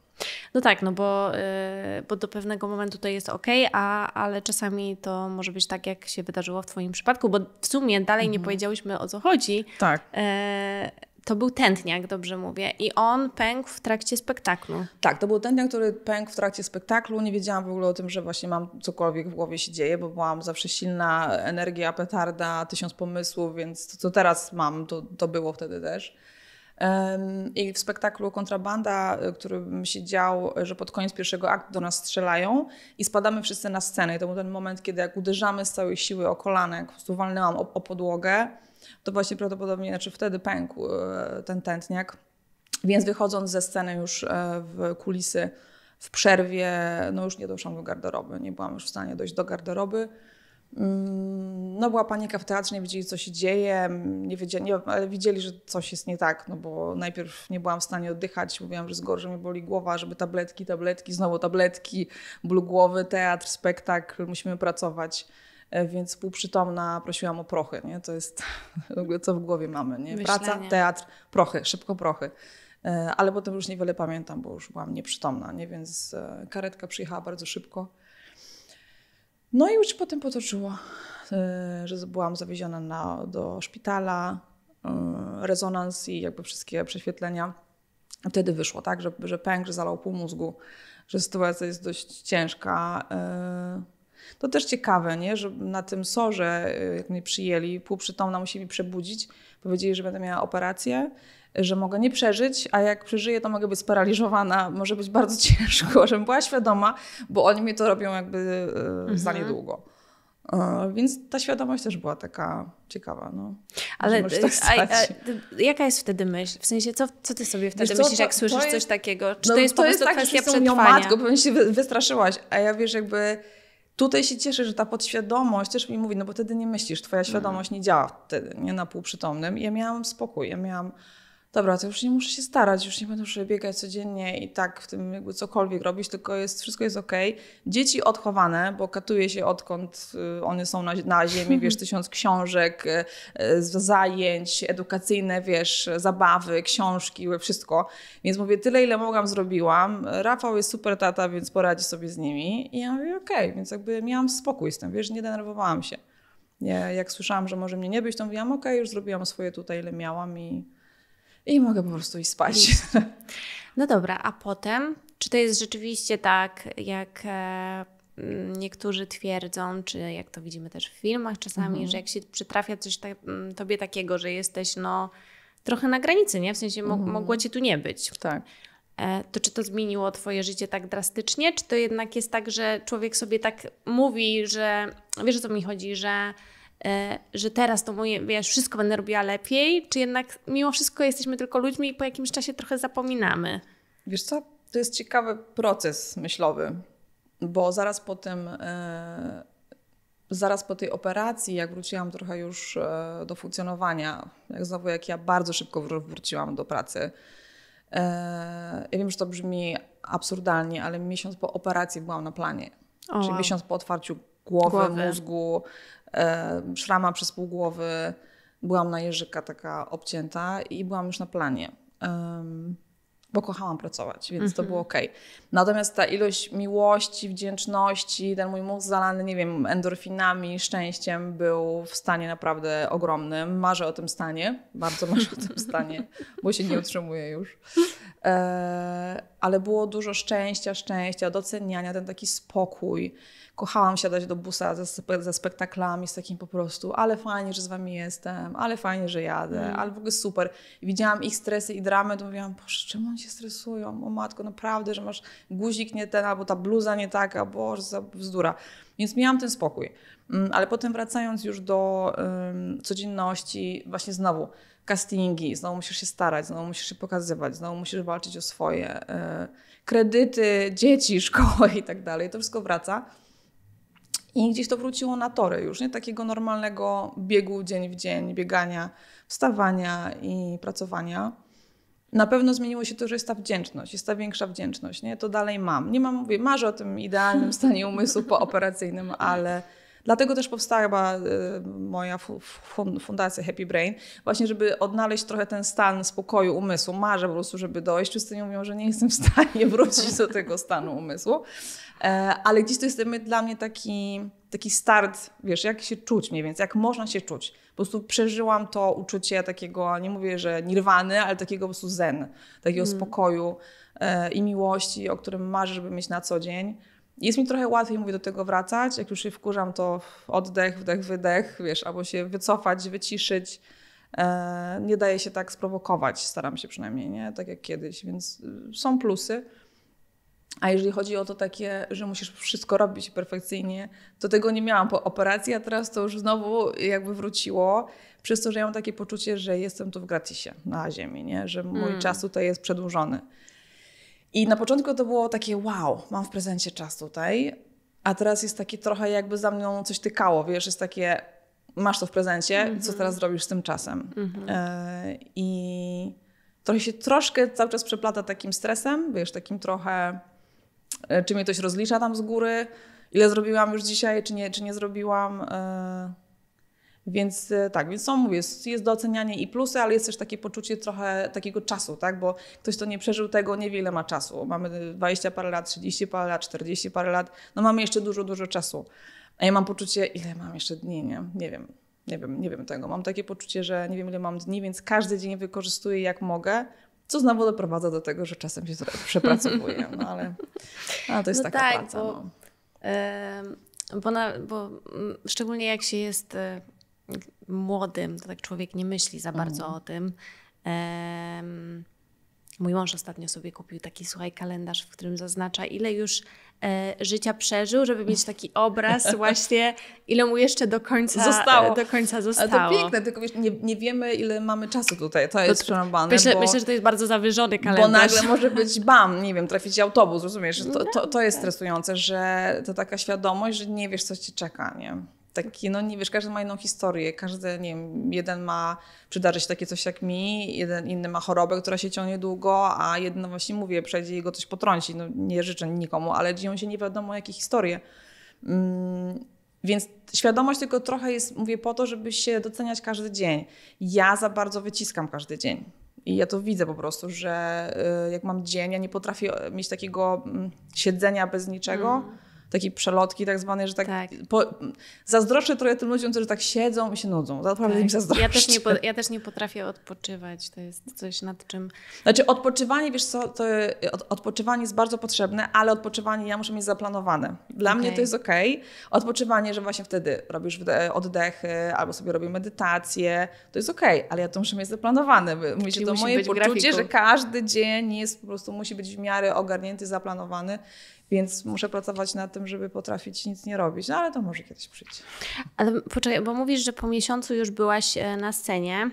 No tak, no bo, y, bo do pewnego momentu to jest ok, a, ale czasami to może być tak, jak się wydarzyło w Twoim przypadku, bo w sumie dalej nie mhm. powiedziałyśmy o co chodzi. Tak. E, to był tętniak, dobrze mówię, i on pękł w trakcie spektaklu. Tak, to był tętniak, który pękł w trakcie spektaklu. Nie wiedziałam w ogóle o tym, że właśnie mam cokolwiek w głowie się dzieje, bo byłam zawsze silna energia, petarda, tysiąc pomysłów, więc to, co teraz mam, to, to było wtedy też. I w spektaklu Kontrabanda, y, który się dział, że pod koniec pierwszego aktu do nas strzelają i spadamy wszyscy na scenę. I to był ten moment, kiedy jak uderzamy z całej siły o kolanek, po prostu walnęłam o, o podłogę, to właśnie prawdopodobnie, znaczy wtedy pękł e, ten tętniak. Więc wychodząc ze sceny już e, w kulisy, w przerwie, no już nie doszłam do garderoby, nie byłam już w stanie dojść do garderoby. Mm, no była panika w teatrze, nie wiedzieli co się dzieje, mm, nie wiedzieli, nie, ale widzieli, że coś jest nie tak, no bo najpierw nie byłam w stanie oddychać, mówiłam, że z gorszym mi boli głowa, żeby tabletki, tabletki, znowu tabletki, ból głowy, teatr, spektakl, musimy pracować. E, więc półprzytomna prosiłam o prochy, nie? To jest w ogóle co w głowie mamy, nie? Praca, teatr, prochy, szybko prochy e, ale potem już niewiele pamiętam, bo już byłam nieprzytomna, nie? więc e, karetka przyjechała bardzo szybko. No i już potem potoczyło, e, że byłam zawieziona na, do szpitala, e, rezonans i jakby wszystkie prześwietlenia. Wtedy wyszło, tak, że, że pęk, że zalał pół mózgu, że sytuacja jest dość ciężka. E, to też ciekawe, nie? że na tym sorze, jak mnie przyjęli, półprzytomna musieli przebudzić, powiedzieli, że będę miała operację że mogę nie przeżyć, a jak przeżyję, to mogę być sparaliżowana, może być bardzo ciężko, żebym była świadoma, bo oni mi to robią jakby e, mhm. za niedługo. E, więc ta świadomość też była taka ciekawa. No. Ale tak a, a, jaka jest wtedy myśl? W sensie, co, co ty sobie wtedy wiesz, myślisz, co, jak słyszysz jest, coś takiego? Czy no, to jest to po prostu jest kwestia tak, przetrwania? matko, pewnie się wystraszyłaś, a ja wiesz, jakby tutaj się cieszę, że ta podświadomość też mi mówi, no bo wtedy nie myślisz, twoja świadomość mhm. nie działa wtedy, nie na półprzytomnym. I ja miałam spokój, ja miałam dobra, to już nie muszę się starać, już nie będę muszę biegać codziennie i tak w tym jakby cokolwiek robić, tylko jest, wszystko jest ok. Dzieci odchowane, bo katuje się odkąd y, one są na, na ziemi, wiesz, tysiąc książek, y, zajęć, edukacyjne, wiesz, zabawy, książki, wszystko. Więc mówię, tyle ile mogłam zrobiłam. Rafał jest super tata, więc poradzi sobie z nimi. I ja mówię, okej, okay. więc jakby miałam spokój z tym, wiesz, nie denerwowałam się. Ja, jak słyszałam, że może mnie nie być, to mówiłam, okej, okay, już zrobiłam swoje tutaj, ile miałam i i mogę po prostu iść spać. No dobra, a potem, czy to jest rzeczywiście tak, jak e, mm, niektórzy twierdzą, czy jak to widzimy też w filmach czasami, mhm. że jak się przytrafia coś tak, mm, tobie takiego, że jesteś no trochę na granicy, nie? W sensie mo mhm. mogło cię tu nie być. Tak. E, to czy to zmieniło twoje życie tak drastycznie, czy to jednak jest tak, że człowiek sobie tak mówi, że wiesz o co mi chodzi, że E, że teraz to moje, wiesz, wszystko będę robiła lepiej, czy jednak mimo wszystko jesteśmy tylko ludźmi i po jakimś czasie trochę zapominamy? Wiesz co, to jest ciekawy proces myślowy, bo zaraz po tym, e, zaraz po tej operacji, jak wróciłam trochę już e, do funkcjonowania, jak znowu jak ja bardzo szybko wróciłam do pracy, ja wiem, że to brzmi absurdalnie, ale miesiąc po operacji byłam na planie. O, czyli wow. miesiąc po otwarciu głowy, głowy, mózgu, szrama przez pół głowy, byłam na jeżyka taka obcięta i byłam już na planie. Bo kochałam pracować, więc to mhm. było ok. Natomiast ta ilość miłości, wdzięczności, ten mój mózg zalany, nie wiem, endorfinami, szczęściem był w stanie naprawdę ogromnym. Marzę o tym stanie, bardzo marzę o tym stanie, bo się nie utrzymuję już. E, ale było dużo szczęścia, szczęścia, doceniania, ten taki spokój kochałam siadać do busa ze, ze spektaklami, z takim po prostu, ale fajnie, że z wami jestem, ale fajnie, że jadę, mm. ale w ogóle super. widziałam ich stresy i dramy, to mówiłam, boże, czemu oni się stresują? O matko, naprawdę, że masz guzik nie ten, albo ta bluza nie taka, boże, za bzdura. Więc miałam ten spokój. Mm, ale potem wracając już do um, codzienności, właśnie znowu castingi, znowu musisz się starać, znowu musisz się pokazywać, znowu musisz walczyć o swoje, e, kredyty, dzieci, szkoły i tak dalej. To wszystko wraca. I gdzieś to wróciło na tory już, nie? Takiego normalnego biegu dzień w dzień, biegania, wstawania i pracowania. Na pewno zmieniło się to, że jest ta wdzięczność, jest ta większa wdzięczność, nie? To dalej mam. Nie mam, mówię, marzę o tym idealnym stanie umysłu pooperacyjnym, ale Dlatego też powstała y, moja fundacja Happy Brain, właśnie żeby odnaleźć trochę ten stan spokoju umysłu. Marzę po prostu, żeby dojść. Wszyscy mówią, że nie jestem w stanie wrócić do tego stanu umysłu. E, ale gdzieś to jest dla mnie taki, taki start, wiesz, jak się czuć mniej więcej, jak można się czuć. Po prostu przeżyłam to uczucie takiego, nie mówię, że nirwany, ale takiego po prostu zen, takiego mm. spokoju e, i miłości, o którym marzę, żeby mieć na co dzień. Jest mi trochę łatwiej, mówię, do tego wracać. Jak już się wkurzam, to oddech, wdech, wydech, wiesz, albo się wycofać, wyciszyć. E, nie daje się tak sprowokować, staram się przynajmniej, nie? Tak jak kiedyś, więc y, są plusy. A jeżeli chodzi o to takie, że musisz wszystko robić perfekcyjnie, to tego nie miałam po operacji, a teraz to już znowu jakby wróciło, przez to, że ja mam takie poczucie, że jestem tu w gratisie, na ziemi, nie? że mój mm. czas tutaj jest przedłużony. I na początku to było takie wow, mam w prezencie czas tutaj, a teraz jest takie trochę jakby za mną coś tykało, wiesz, jest takie masz to w prezencie, mm -hmm. co mhm. teraz zrobisz z tym czasem. Mm -hmm. I trochę się troszkę cały czas przeplata takim stresem, wiesz, takim trochę, e, czy mnie ktoś rozlicza tam z góry, ile zrobiłam już dzisiaj, czy nie, czy nie zrobiłam. E, więc e, tak, więc są, mówię, jest do oceniania i plusy, ale jest też takie poczucie trochę takiego czasu, tak? Bo ktoś, kto nie przeżył tego, niewiele ma czasu. Mamy 20 parę lat, 30 parę lat, 40 parę lat, no mamy jeszcze dużo, dużo czasu. A ja mam poczucie, ile mam jeszcze dni, nie? Nie wiem, nie wiem, nie wiem tego. Mam takie poczucie, że nie wiem, ile mam dni, więc każdy dzień wykorzystuję jak mogę, co znowu doprowadza do tego, że czasem się przepracowuję, no ale, ale to jest no taka tak, praca. Bo, no. yy, bo, na, bo mm, szczególnie jak się jest e, młodym, to tak człowiek nie myśli za bardzo mhm. o tym. Um, mój mąż ostatnio sobie kupił taki, słuchaj, kalendarz, w którym zaznacza, ile już e, życia przeżył, żeby mieć taki obraz właśnie, ile mu jeszcze do końca zostało. Do końca zostało. Ale to piękne, tylko wiesz, nie, nie wiemy, ile mamy czasu tutaj. To jest przerąbane. Myślę, myślę, że to jest bardzo zawyżony kalendarz. Bo nagle może być bam, nie wiem, trafić autobus, rozumiesz? To, no to, tak, to jest tak. stresujące, że to taka świadomość, że nie wiesz, co ci czeka, nie? taki, no nie wiesz, każdy ma inną historię, każdy, nie wiem, jeden ma, przydarzyć się takie coś jak mi, jeden inny ma chorobę, która się ciągnie długo, a jeden właśnie mówię, przejdzie i go coś potrąci, no nie życzę nikomu, ale dzieją się nie wiadomo jakie historie. Mm, więc świadomość tylko trochę jest, mówię, po to, żeby się doceniać każdy dzień. Ja za bardzo wyciskam każdy dzień. I ja to widzę po prostu, że y, jak mam dzień, ja nie potrafię mieć takiego mm, siedzenia bez niczego. Mm takie przelotki tak zwane, że tak, tak. Po, zazdroszczę trochę tym ludziom, którzy tak siedzą i się nudzą. Naprawdę tak. im zazdroszczę. Ja też, nie po, ja też nie potrafię odpoczywać. To jest coś nad czym... Znaczy odpoczywanie, wiesz co, to od, odpoczywanie jest bardzo potrzebne, ale odpoczywanie ja muszę mieć zaplanowane. Dla okay. mnie to jest ok. Odpoczywanie, że właśnie wtedy robisz oddechy albo sobie robię medytację, to jest ok, ale ja to muszę mieć zaplanowane. Tak, się to moje poczucie, grafiku. że każdy dzień jest po prostu, musi być w miarę ogarnięty, zaplanowany. Więc muszę pracować nad tym, żeby potrafić nic nie robić, no ale to może kiedyś przyjdzie. Ale poczekaj, bo mówisz, że po miesiącu już byłaś e, na scenie.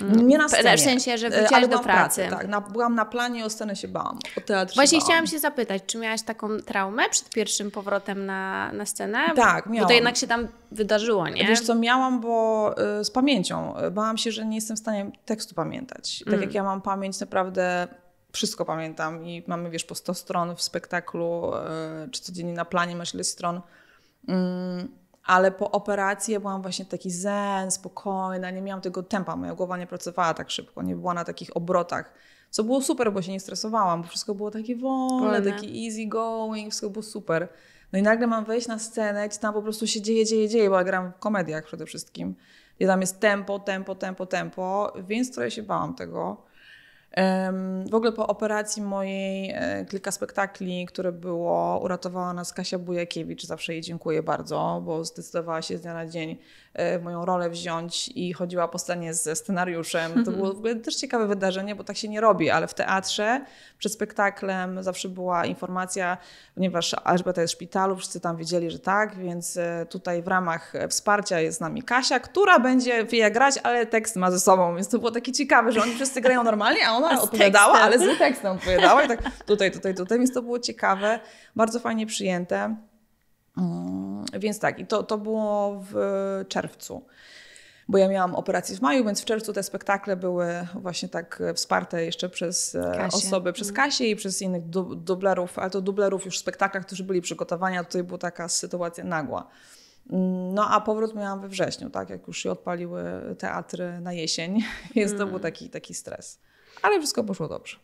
Mm, nie na scenie. W sensie, że e, wróciłaś do pracy. pracy. tak. Na, byłam na planie, o scenę się bałam, o teatr Właśnie chciałam się zapytać, czy miałaś taką traumę przed pierwszym powrotem na, na scenę? Tak, miałam. Bo to jednak się tam wydarzyło, nie? Wiesz co, miałam, bo y, z pamięcią. Bałam się, że nie jestem w stanie tekstu pamiętać. Tak mm. jak ja mam pamięć naprawdę wszystko pamiętam i mamy, wiesz, po 100 stron w spektaklu, e, czy codziennie na planie masz ile stron. Mm, ale po operacji ja byłam właśnie taki zen, spokojna, nie miałam tego tempa, moja głowa nie pracowała tak szybko, nie była na takich obrotach. Co było super, bo się nie stresowałam, bo wszystko było takie wolne, wolne. takie easy going, wszystko było super. No i nagle mam wejść na scenę, gdzie tam po prostu się dzieje, dzieje, dzieje, bo ja gram w komediach przede wszystkim. I tam jest tempo, tempo, tempo, tempo, więc trochę się bałam tego. W ogóle po operacji mojej e, kilka spektakli, które było, uratowała nas Kasia Bujakiewicz, zawsze jej dziękuję bardzo, bo zdecydowała się z dnia na dzień E, moją rolę wziąć i chodziła po scenie ze scenariuszem. To było w ogóle też ciekawe wydarzenie, bo tak się nie robi, ale w teatrze przed spektaklem zawsze była informacja, ponieważ Elżbieta jest w szpitalu, wszyscy tam wiedzieli, że tak, więc e, tutaj w ramach wsparcia jest z nami Kasia, która będzie wie grać, ale tekst ma ze sobą, więc to było takie ciekawe, że oni wszyscy grają normalnie, a ona a odpowiadała, tekstem. ale z tekstem odpowiadała i tak tutaj, tutaj, tutaj, więc to było ciekawe, bardzo fajnie przyjęte. Mm, więc tak, i to, to było w czerwcu bo ja miałam operację w maju, więc w czerwcu te spektakle były właśnie tak wsparte jeszcze przez e, Kasię. osoby, przez mm. Kasię i przez innych dublerów, ale to dublerów już w spektaklach, którzy byli przygotowani, a tutaj była taka sytuacja nagła. Mm, no a powrót miałam we wrześniu, tak jak już się odpaliły teatry na jesień, więc mm. to był taki, taki stres. Ale wszystko poszło dobrze.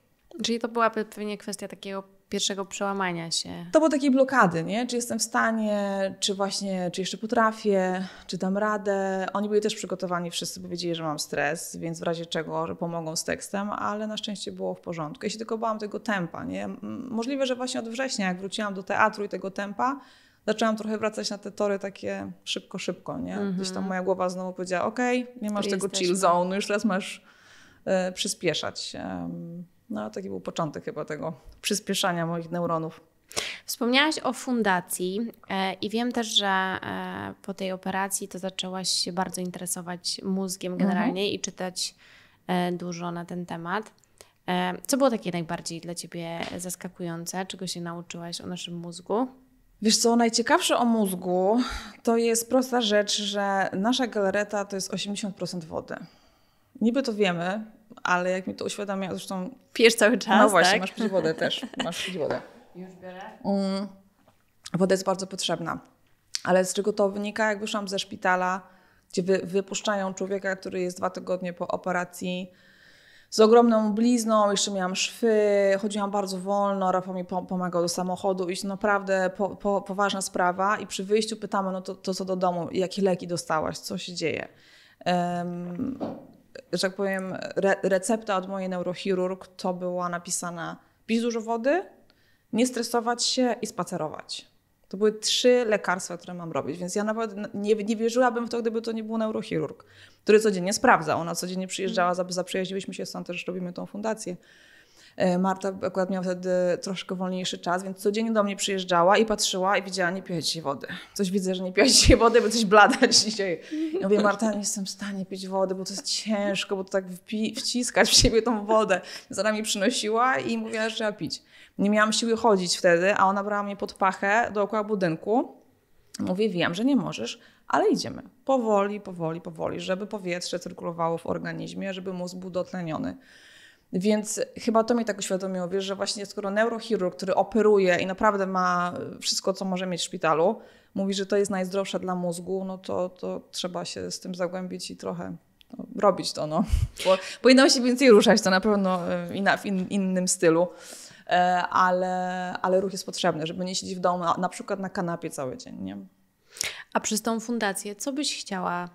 Czyli to była pewnie kwestia takiego pierwszego przełamania się. To było takiej blokady, nie? Czy jestem w stanie, czy właśnie, czy jeszcze potrafię, czy dam radę. Oni byli też przygotowani, wszyscy powiedzieli, że mam stres, więc w razie czego, że pomogą z tekstem, ale na szczęście było w porządku. Ja się tylko bałam tego tempa, nie? Możliwe, że właśnie od września, jak wróciłam do teatru i tego tempa, zaczęłam trochę wracać na te tory takie szybko, szybko, nie? Mm Gdzieś tam moja głowa znowu powiedziała, okej, okay, nie masz tego chillzone, chill zone, już teraz masz e, przyspieszać. No, taki był początek chyba tego przyspieszania moich neuronów. Wspomniałaś o fundacji e, i wiem też, że e, po tej operacji to zaczęłaś się bardzo interesować mózgiem mhm. generalnie mhm. i czytać e, dużo na ten temat. Co było takie najbardziej dla Ciebie zaskakujące? Czego się nauczyłaś o naszym mózgu? Wiesz co, najciekawsze o mózgu to jest prosta rzecz, że nasza galereta to jest 80% wody. Niby to wiemy, ale jak mi to uświadamia, zresztą... Pijesz cały czas, No właśnie, tak? masz pić wodę też, masz pić wodę. Już biorę? Mm, woda jest bardzo potrzebna, ale z czego to wynika? Jak wyszłam ze szpitala, gdzie wy, wypuszczają człowieka, który jest dwa tygodnie po operacji, z ogromną blizną, jeszcze miałam szwy, chodziłam bardzo wolno, Rafał mi pomagał do samochodu iść, naprawdę po, po, poważna sprawa i przy wyjściu pytamy, no to, to co do domu, jakie leki dostałaś, co się dzieje. Um, że tak powiem, re recepta od mojej neurochirurg to była napisana pić dużo wody, nie stresować się i spacerować. To były trzy lekarstwa, które mam robić, więc ja nawet nie, nie wierzyłabym w to, gdyby to nie był neurochirurg, który codziennie sprawdza. Ona codziennie przyjeżdżała, zaprzyjaźniłyśmy się stąd, też robimy tą fundację. E, Marta akurat miała wtedy troszkę wolniejszy czas, więc codziennie do mnie przyjeżdżała i patrzyła i widziała, nie piję dzisiaj wody. Coś widzę, że nie piję dzisiaj wody, bo coś blada dzisiaj. Ja mówię, Marta, nie jestem w stanie pić wody, bo to jest ciężko, bo to tak wciskać w siebie tą wodę. Zara mi przynosiła i mówiła, że trzeba pić. Nie miałam siły chodzić wtedy, a ona brała mnie pod pachę dookoła budynku. Mówię, wiem, że nie możesz, ale idziemy. Powoli, powoli, powoli, żeby powietrze cyrkulowało w organizmie, żeby mózg był dotleniony. Więc chyba to mi tak uświadomiło, wiesz, że właśnie skoro neurochirurg, który operuje i naprawdę ma wszystko, co może mieć w szpitalu, mówi, że to jest najzdrowsze dla mózgu, no to, to trzeba się z tym zagłębić i trochę no, robić to. No. Bo powinno się więcej ruszać, to na pewno e, w in, innym stylu. E, ale, ale ruch jest potrzebny, żeby nie siedzieć w domu, na przykład na kanapie cały dzień. Nie? A przez tą fundację, co byś chciała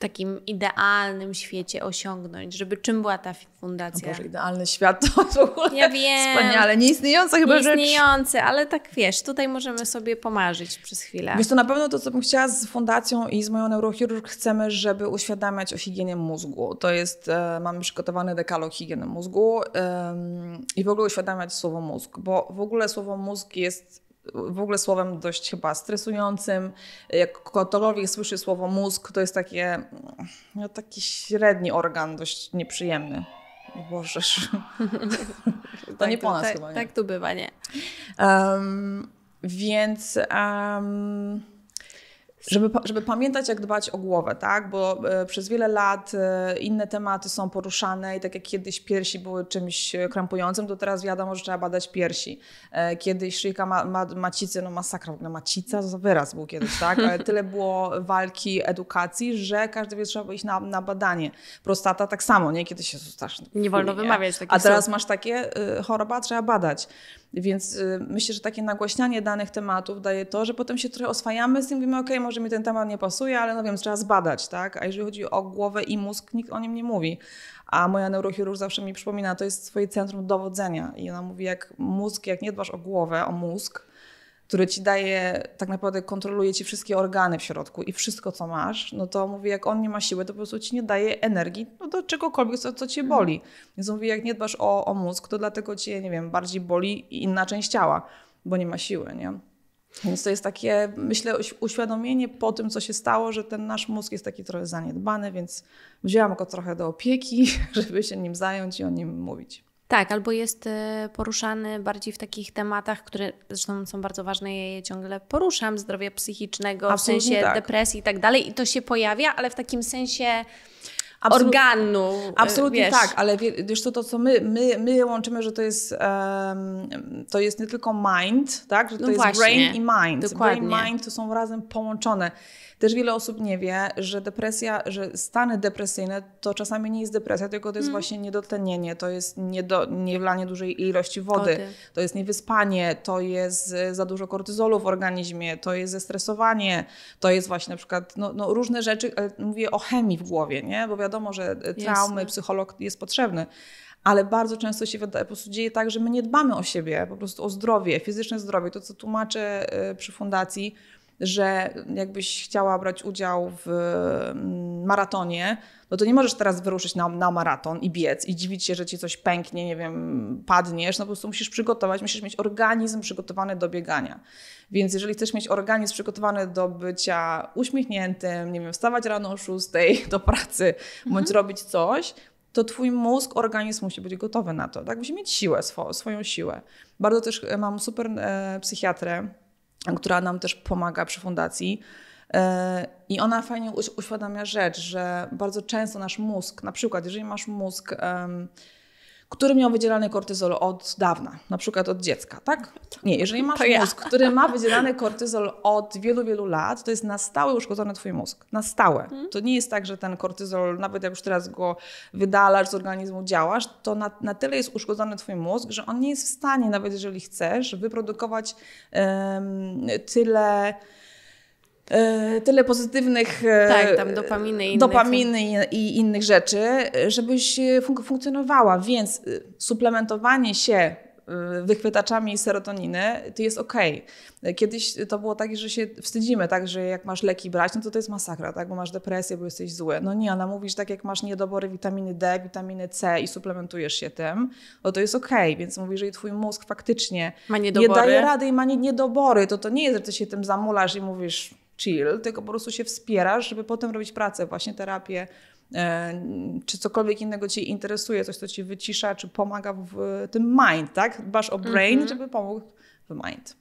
takim idealnym świecie osiągnąć, żeby czym była ta fundacja? O Boże, idealny świat to w ogóle ja wiem, wspaniale, nieistniejąca chyba nie rzecz. ale tak wiesz, tutaj możemy sobie pomarzyć przez chwilę. Wiesz, to na pewno to, co bym chciała z fundacją i z moją neurochirurg, chcemy, żeby uświadamiać o higienie mózgu. To jest, e, mamy przygotowany dekalog higieny mózgu e, i w ogóle uświadamiać słowo mózg, bo w ogóle słowo mózg jest w ogóle słowem dość chyba stresującym. Jak ktokolwiek słyszy słowo mózg, to jest takie, no, taki średni organ, dość nieprzyjemny. Bożesz. to tak nie po nas tak, chyba, nie? Tak tu bywa, nie. Um, więc... Um, żeby, żeby pamiętać, jak dbać o głowę, tak? Bo e, przez wiele lat e, inne tematy są poruszane i tak jak kiedyś piersi były czymś e, krępującym, to teraz wiadomo, że trzeba badać piersi. Kiedyś szyjka ma, ma, macicy, no masakra, w ogóle macica, to wyraz był kiedyś, tak? Ale tyle było walki, edukacji, że każdy wie, trzeba iść na, na badanie. Prostata tak samo, nie? Kiedyś się straszny. Nie wolno wymawiać takich A teraz masz takie choroba, trzeba badać. Więc myślę, że takie nagłaśnianie danych tematów daje to, że potem się trochę oswajamy z tym, mówimy, okej, okay, że mi ten temat nie pasuje, ale no wiem, trzeba zbadać, tak? A jeżeli chodzi o głowę i mózg, nikt o nim nie mówi. A moja neurochirurg zawsze mi przypomina, to jest swoje centrum dowodzenia. I ona mówi, jak mózg, jak nie dbasz o głowę, o mózg, który ci daje, tak naprawdę kontroluje ci wszystkie organy w środku i wszystko, co masz, no to mówi, jak on nie ma siły, to po prostu ci nie daje energii no do czegokolwiek, co, co cię boli. Mhm. Więc mówi, jak nie dbasz o, o mózg, to dlatego cię, nie wiem, bardziej boli inna część ciała, bo nie ma siły, nie? Więc to jest takie, myślę, uświadomienie po tym, co się stało, że ten nasz mózg jest taki trochę zaniedbany, więc wzięłam go trochę do opieki, żeby się nim zająć i o nim mówić. Tak, albo jest y, poruszany bardziej w takich tematach, które zresztą są bardzo ważne, ja je ciągle poruszam, zdrowia psychicznego, Absolutnie w sensie tak. depresji i tak dalej i to się pojawia, ale w takim sensie Absolut, organu. E, absolutnie wiesz. tak, ale wiesz, to, to co my, my, my łączymy, że to jest, um, to jest nie tylko mind, tak? że no to no jest właśnie, brain i mind. Dokładnie. Brain mind to są razem połączone. Też wiele osób nie wie, że depresja, że stany depresyjne to czasami nie jest depresja, tylko to jest mm. właśnie niedotlenienie, to jest niedo, niewlanie dużej ilości wody, Wody. to jest niewyspanie, to jest e, za dużo kortyzolu w organizmie, to jest zestresowanie, to jest właśnie na przykład no, no różne rzeczy, mówię o chemii w głowie, nie? bo wiadomo, że e, traumy, Jasne. psycholog jest potrzebny ale bardzo często się po prostu dzieje tak, że my nie dbamy o siebie, po prostu o zdrowie, fizyczne zdrowie. To, co tłumaczę e, przy fundacji, że jakbyś chciała brać udział w mm, maratonie, no to nie możesz teraz wyruszyć na, na maraton i biec i dziwić się, że ci coś pęknie, nie wiem, padniesz. No po prostu musisz przygotować, musisz mieć organizm przygotowany do biegania. Więc jeżeli chcesz mieć organizm przygotowany do bycia uśmiechniętym, nie wiem, wstawać rano o 6 do pracy, bądź mhm. robić coś, to twój mózg, organizm musi być gotowy na to. Tak? Musi mieć siłę, swo, swoją siłę. Bardzo też e, mam super e, psychiatrę, która nam też pomaga przy fundacji. E, I ona fajnie uświadamia rzecz, że bardzo często nasz mózg, na przykład jeżeli masz mózg który miał wydzielany kortyzol od dawna, na przykład od dziecka, tak? Nie, jeżeli masz ja. mózg, który ma wydzielany kortyzol od wielu, wielu lat, to jest na stałe uszkodzony twój mózg. Na stałe. Mhm. To nie jest tak, że ten kortyzol, nawet jak już teraz go wydalasz z organizmu, działasz, to na, na tyle jest uszkodzony twój mózg, że on nie jest w stanie, nawet jeżeli chcesz, wyprodukować um, tyle E, tyle pozytywnych e, tak, tam dopaminy, i, dopaminy innych. i innych rzeczy, żebyś e, fun funkcjonowała. Więc suplementowanie się wychwytaczami serotoniny, to jest okej. Okay. Kiedyś to było tak, że się wstydzimy, tak, że jak masz leki brać, no to to jest masakra, tak, bo masz depresję, bo jesteś zły. No nie, ona mówi, że tak jak masz niedobory witaminy D, witaminy C i suplementujesz się tym, no to jest okej, okay. więc mówi, że twój mózg faktycznie nie daje rady i ma niedobory, to to nie jest, że ty się tym zamulasz i mówisz, chill, tylko po prostu się wspierasz, żeby potem robić pracę, właśnie terapię, e, czy cokolwiek innego Cię interesuje, coś, co Ci wycisza, czy pomaga w tym mind, tak? Dbasz o brain, mm -hmm. żeby pomógł w mind.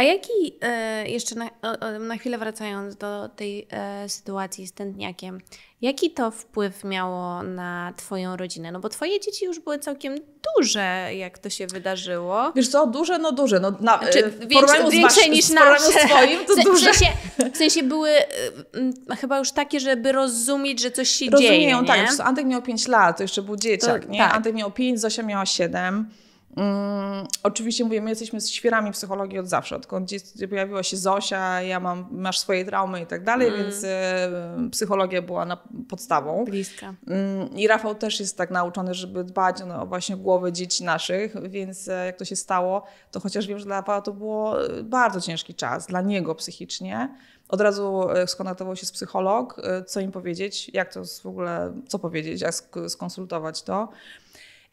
A jaki, e, jeszcze na, na, chwilę wracając do tej e, sytuacji z tętniakiem, jaki to wpływ miało na Twoją rodzinę? No bo Twoje dzieci już były całkiem duże, jak to się wydarzyło. Wiesz co, duże? No duże. No, na, znaczy, e, większe, większe niż na swoim to w, duże. W sensie, w sensie były chyba już takie, żeby rozumieć, że coś się Rozumieją, dzieje. Rozumieją, tak. Antek miał 5 lat, to jeszcze był dzieciak. To, nie? Tak. Antek miał 5, Zosia miała 7. Mm, oczywiście mówię, my jesteśmy świerami psychologii od zawsze, odkąd pojawiła się Zosia, ja mam, masz swoje traumy i tak dalej, mm. więc y, psychologia była na, podstawą. Bliska. Mm, I Rafał też jest tak nauczony, żeby dbać no, o właśnie głowy dzieci naszych, więc e, jak to się stało, to chociaż wiem, że dla Rafała to było e, bardzo ciężki czas, dla niego psychicznie. Od razu e, skontaktował się z psycholog, co im powiedzieć, jak to w ogóle, co powiedzieć, jak skonsultować to.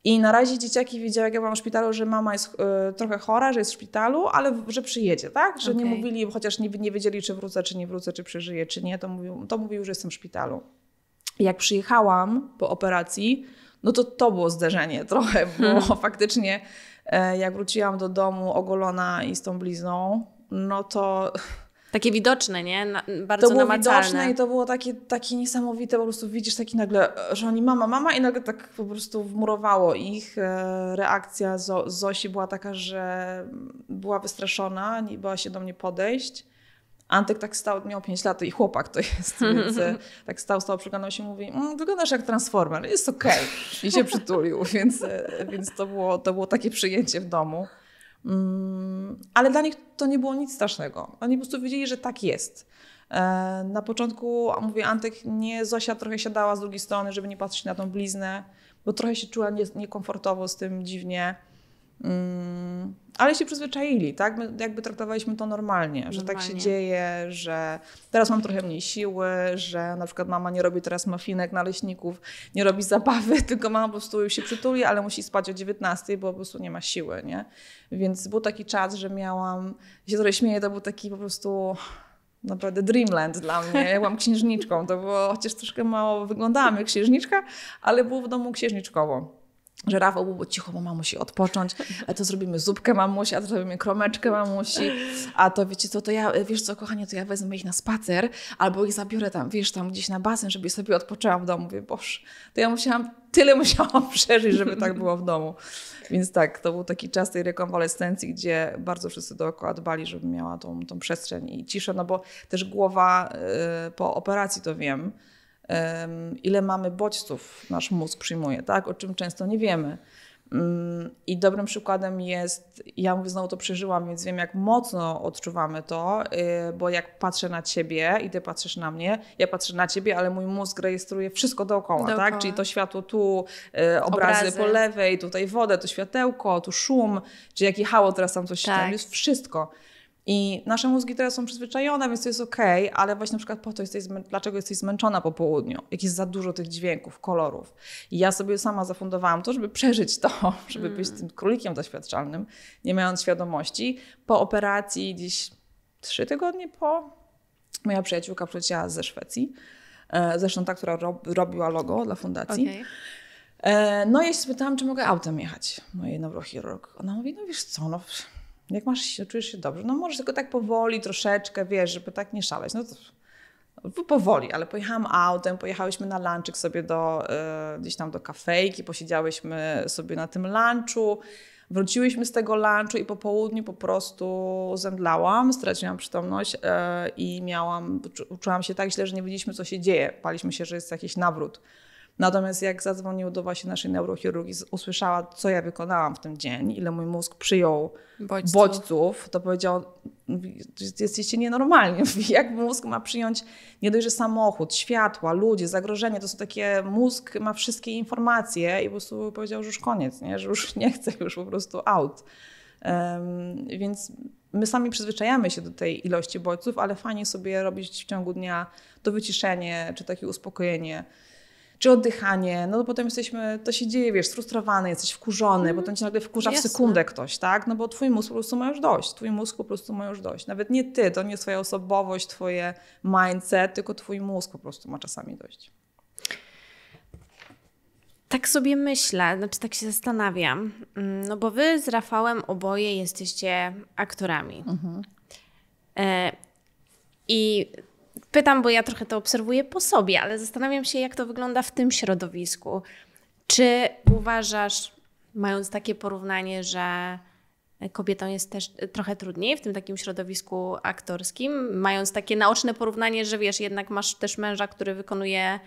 I na razie dzieciaki wiedziały, jak ja byłam w szpitalu, że mama jest e, trochę chora, że jest w szpitalu, ale że przyjedzie, tak? Że okay. nie mówili, chociaż nie, nie wiedzieli, czy wrócę, czy nie wrócę, czy przeżyję, czy nie, to mówił, to mówił że jestem w szpitalu. jak przyjechałam po operacji, no to to było zderzenie trochę, bo hmm. faktycznie e, jak wróciłam do domu ogolona i z tą blizną, no to takie widoczne, nie? Na, bardzo to było namacalne. widoczne i to było takie, takie niesamowite, po prostu widzisz taki nagle, że oni mama, mama i nagle tak po prostu wmurowało ich. E, reakcja Zo Zosi była taka, że była wystraszona, nie bała się do mnie podejść. Antyk tak stał, miał 5 lat i chłopak to jest, więc e, tak stał, stał, przyglądał się i mówi, mm, wyglądasz jak Transformer, jest okej. Okay. I się przytulił, więc, e, więc to, było, to było takie przyjęcie w domu. Mm, ale dla nich to nie było nic strasznego. Oni po prostu wiedzieli, że tak jest. E, na początku, mówię, Antek, nie, Zosia trochę siadała z drugiej strony, żeby nie patrzeć na tą bliznę, bo trochę się czuła niekomfortowo z tym dziwnie. Mm, ale się przyzwyczaili, tak? My jakby traktowaliśmy to normalnie, normalnie, że tak się dzieje, że teraz mam trochę mniej siły, że na przykład mama nie robi teraz mafinek, naleśników, nie robi zabawy, tylko mama po prostu już się przytuli, ale musi spać o 19, bo po prostu nie ma siły, nie? Więc był taki czas, że miałam, się trochę śmieję, to był taki po prostu naprawdę dreamland dla mnie. Ja byłam księżniczką, to było chociaż troszkę mało wyglądałam jak księżniczka, ale było w domu księżniczkowo że Rafał było cicho, bo mamusi odpocząć, a to zrobimy zupkę mamusi, a to zrobimy kromeczkę mamusi, a to wiecie co, to ja, wiesz co kochanie, to ja wezmę ich na spacer, albo ich zabiorę tam, wiesz, tam gdzieś na basen, żeby sobie odpoczęła w domu. Mówię, boż, to ja musiałam, tyle musiałam przeżyć, żeby tak było w domu. Więc tak, to był taki czas tej rekonwalescencji, gdzie bardzo wszyscy dookoła dbali, żeby miała tą, tą przestrzeń i ciszę, no bo też głowa y, po operacji, to wiem, ile mamy bodźców nasz mózg przyjmuje, tak? o czym często nie wiemy. Mm, I dobrym przykładem jest, ja mówię, znowu to przeżyłam, więc wiem, jak mocno odczuwamy to, y, bo jak patrzę na ciebie i ty patrzysz na mnie, ja patrzę na ciebie, ale mój mózg rejestruje wszystko dookoła, tak? dookoła. tak? Czyli to światło tu, y, obrazy, obrazy, po lewej, tutaj wodę, to światełko, tu szum, czy jaki hałę teraz tam coś tak. tam jest, wszystko. I nasze mózgi teraz są przyzwyczajone, więc to jest okej, ale właśnie na przykład po to jesteś, dlaczego jesteś zmęczona po południu, jak jest za dużo tych dźwięków, kolorów. I ja sobie sama zafundowałam to, żeby przeżyć to, żeby mm. być tym królikiem doświadczalnym, nie mając świadomości. Po operacji gdzieś trzy tygodnie po, moja przyjaciółka przyleciała ze Szwecji, e, zresztą ta, która rob, robiła logo dla fundacji. Okay. E, no i spytałam, czy mogę autem jechać. No nowo neurochirurg. Ona mówi, no wiesz co, no jak masz się, czujesz się dobrze, no możesz tylko tak powoli, troszeczkę, wiesz, żeby tak nie szaleć. No to powoli, ale pojechałam autem, pojechałyśmy na lunchik sobie do, y, gdzieś tam do kafejki, posiedziałyśmy sobie na tym lunchu, wróciłyśmy z tego lunchu i po południu po prostu zemdlałam, straciłam przytomność y, i miałam, czułam się tak źle, że nie wiedzieliśmy co się dzieje, paliśmy się, że jest jakiś nawrót. Natomiast jak zadzwonił do właśnie naszej neurochirurgii, usłyszała, co ja wykonałam w tym dzień, ile mój mózg przyjął bodźców, bodźców to powiedział, jesteście nienormalni. Jak mózg ma przyjąć nie dość, że samochód, światła, ludzie, zagrożenie, to są takie, mózg ma wszystkie informacje i po prostu powiedział, że już koniec, nie? że już nie chce, już po prostu out. Um, więc my sami przyzwyczajamy się do tej ilości bodźców, ale fajnie sobie robić w ciągu dnia to wyciszenie czy takie uspokojenie czy oddychanie, no potem jesteśmy, to się dzieje, wiesz, sfrustrowany, jesteś wkurzony, mm. potem cię nagle wkurza Jasne. w sekundę ktoś, tak? No bo twój mózg po prostu ma już dość, twój mózg po prostu ma już dość. Nawet nie ty, to nie twoja osobowość, twoje mindset, tylko twój mózg po prostu ma czasami dość. Tak sobie myślę, znaczy tak się zastanawiam, mm, no bo wy z Rafałem oboje jesteście aktorami. Mhm. E, I pytam, bo ja trochę to obserwuję po sobie, ale zastanawiam się, jak to wygląda w tym środowisku. Czy uważasz, mając takie porównanie, że kobietom jest też trochę trudniej w tym takim środowisku aktorskim, mając takie naoczne porównanie, że wiesz, jednak masz też męża, który wykonuje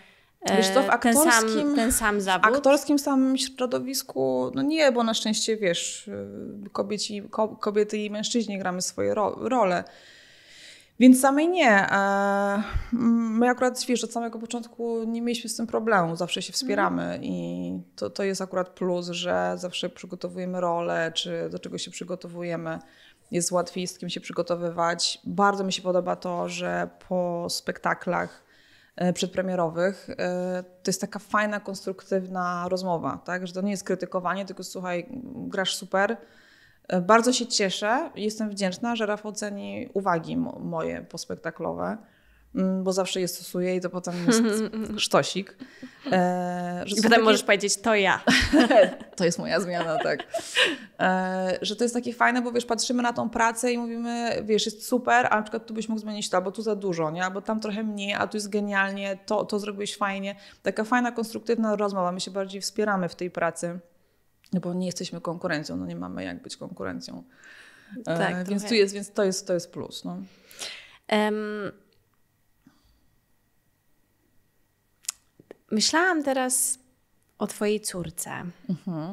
e, Wiesz co, w aktorskim, ten sam, ten sam zawód? W aktorskim samym środowisku, no nie, bo na szczęście, wiesz, e, kobieci, kobiety i mężczyźni gramy swoje ro role. Więc samej nie. Mm, my akurat, wiesz, od samego początku nie mieliśmy z tym problemu. Zawsze się wspieramy mhm. i to, to jest akurat plus, że zawsze przygotowujemy rolę, czy do czego się przygotowujemy. Jest łatwiej z kim się przygotowywać. Bardzo mi się podoba to, że po spektaklach e, przedpremierowych, e, to jest taka fajna, konstruktywna rozmowa, tak? że to nie jest krytykowanie, tylko słuchaj, grasz super, E, bardzo się cieszę i jestem wdzięczna, że Rafał ceni uwagi moje pospektaklowe, mm, bo zawsze je stosuję i to potem jest mhm. sztosik. E, I potem takie... możesz powiedzieć, to ja. to jest moja zmiana, tak. E, że to jest takie fajne, bo wiesz, patrzymy na tą pracę i mówimy, wiesz, jest super, a na przykład tu byś mógł zmienić to, albo tu za dużo, nie? albo tam trochę mniej, a tu jest genialnie, to, to zrobiłeś fajnie. Taka fajna, konstruktywna rozmowa, my się bardziej wspieramy w tej pracy no bo nie jesteśmy konkurencją, no nie mamy jak być konkurencją. E, tak, e, więc tu jest, więc to jest, to jest plus. No. Um, myślałam teraz o twojej córce. Mhm.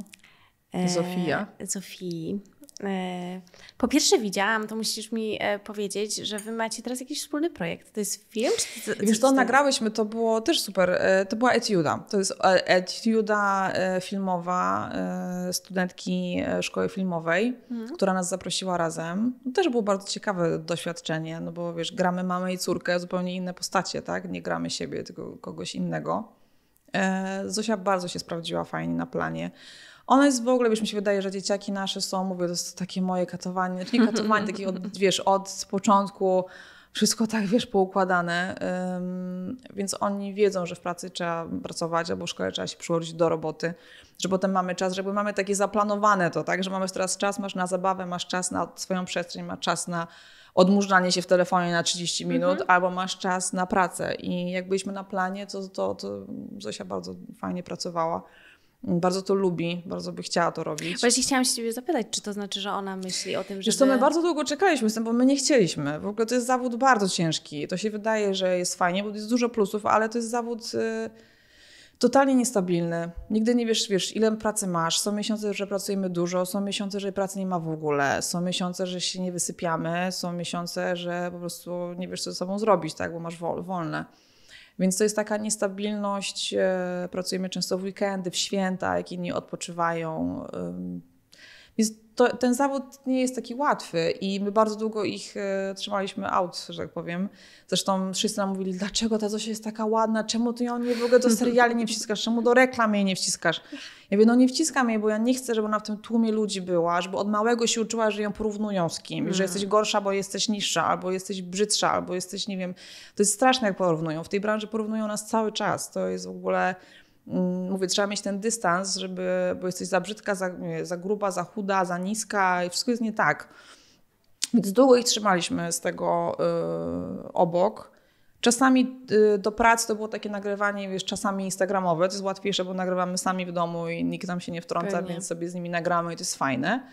E, Zofia. E, Zofii. E, po pierwsze widziałam, to musisz mi e, powiedzieć, że wy macie teraz jakiś wspólny projekt. To jest film? Czy to, Wiesz, to nagrałyśmy, to było też super. E, to była etiuda. To jest etiuda filmowa studentki szkoły filmowej, mhm. która nas zaprosiła razem. No, też było bardzo ciekawe doświadczenie, no bo wiesz, gramy mamę i córkę, zupełnie inne postacie, tak? Nie gramy siebie, tylko kogoś innego. Zosia bardzo się sprawdziła fajnie na planie. Ono jest w ogóle, wiesz, mi się wydaje, że dzieciaki nasze są, mówię, to jest takie moje katowanie, czyli znaczy katowanie takie, od, wiesz, od początku wszystko tak, wiesz, poukładane, um, więc oni wiedzą, że w pracy trzeba pracować albo w szkole trzeba się przyłożyć do roboty, że potem mamy czas, żeby mamy takie zaplanowane to, tak, że mamy teraz czas, masz na zabawę, masz czas na swoją przestrzeń, masz czas na odmurzanie się w telefonie na 30 minut, mhm. albo masz czas na pracę i jak byliśmy na planie, to, to, to Zosia bardzo fajnie pracowała bardzo to lubi, bardzo by chciała to robić. Właśnie chciałam się ciebie zapytać, czy to znaczy, że ona myśli o tym, że. Zresztą my bardzo długo czekaliśmy z tym, bo my nie chcieliśmy. W ogóle to jest zawód bardzo ciężki. To się wydaje, że jest fajnie, bo jest dużo plusów, ale to jest zawód y, totalnie niestabilny. Nigdy nie wiesz, wiesz, ile pracy masz. Są miesiące, że pracujemy dużo, są miesiące, że pracy nie ma w ogóle, są miesiące, że się nie wysypiamy, są miesiące, że po prostu nie wiesz, co ze sobą zrobić, tak, bo masz wol, wolne. Więc to jest taka niestabilność. E, pracujemy często w weekendy, w święta, jak inni odpoczywają to, ten zawód nie jest taki łatwy i my bardzo długo ich e, trzymaliśmy out, że tak powiem. Zresztą wszyscy nam mówili, dlaczego ta Zosia jest taka ładna, czemu ty ją nie w ogóle do seriali nie wciskasz, czemu do reklam jej nie wciskasz. Ja mówię, no nie wciskam jej, bo ja nie chcę, żeby ona w tym tłumie ludzi była, żeby od małego się uczyła, że ją porównują z kimś, mm. że mhm. jesteś gorsza, bo jesteś niższa, albo jesteś brzydsza, albo jesteś, nie wiem, to jest straszne jak porównują. W tej branży porównują nas cały czas, to jest w ogóle... Mm, mówię, trzeba mieć ten dystans, żeby, bo jesteś za brzydka, za, za gruba, za chuda, za niska i wszystko jest nie tak. Więc długo ich trzymaliśmy z tego y, obok. Czasami y, do pracy to było takie nagrywanie, wiesz, czasami instagramowe, to jest łatwiejsze, bo nagrywamy sami w domu i nikt nam się nie wtrąca, Pewnie. więc sobie z nimi nagramy i to jest fajne.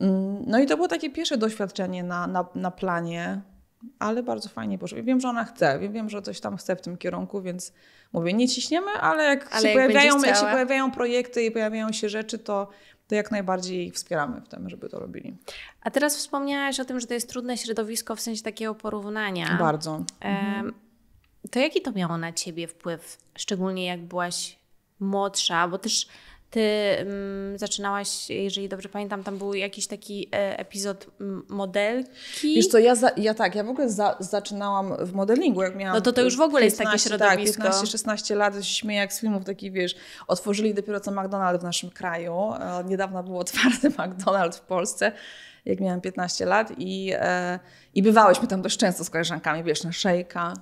Mm, no i to było takie pierwsze doświadczenie na, na, na planie, ale bardzo fajnie poszło. Wiem, że ona chce, wiem, że coś tam chce w tym kierunku, więc mówię, nie ciśniemy, ale jak, ale się, jak pojawiają, jak się pojawiają projekty i pojawiają się rzeczy, to, to jak najbardziej ich wspieramy w tym, żeby to robili. A teraz wspomniałaś o tym, że to jest trudne środowisko w sensie takiego porównania. Bardzo. To jaki to miało na ciebie wpływ, szczególnie jak byłaś młodsza, bo też ty mm, zaczynałaś, jeżeli dobrze pamiętam, tam był jakiś taki e, epizod modelki. Wiesz co, ja, za, ja tak, ja w ogóle za, zaczynałam w modelingu, jak miałam... No to to już w ogóle 15, jest takie tak, środowisko. Tak, 15-16 lat, się śmieję jak z filmów takich, wiesz, otworzyli dopiero co McDonald's w naszym kraju. E, niedawno był otwarty McDonald's w Polsce jak miałam 15 lat i, e, i bywałyśmy tam dość często z koleżankami, wiesz, na szejka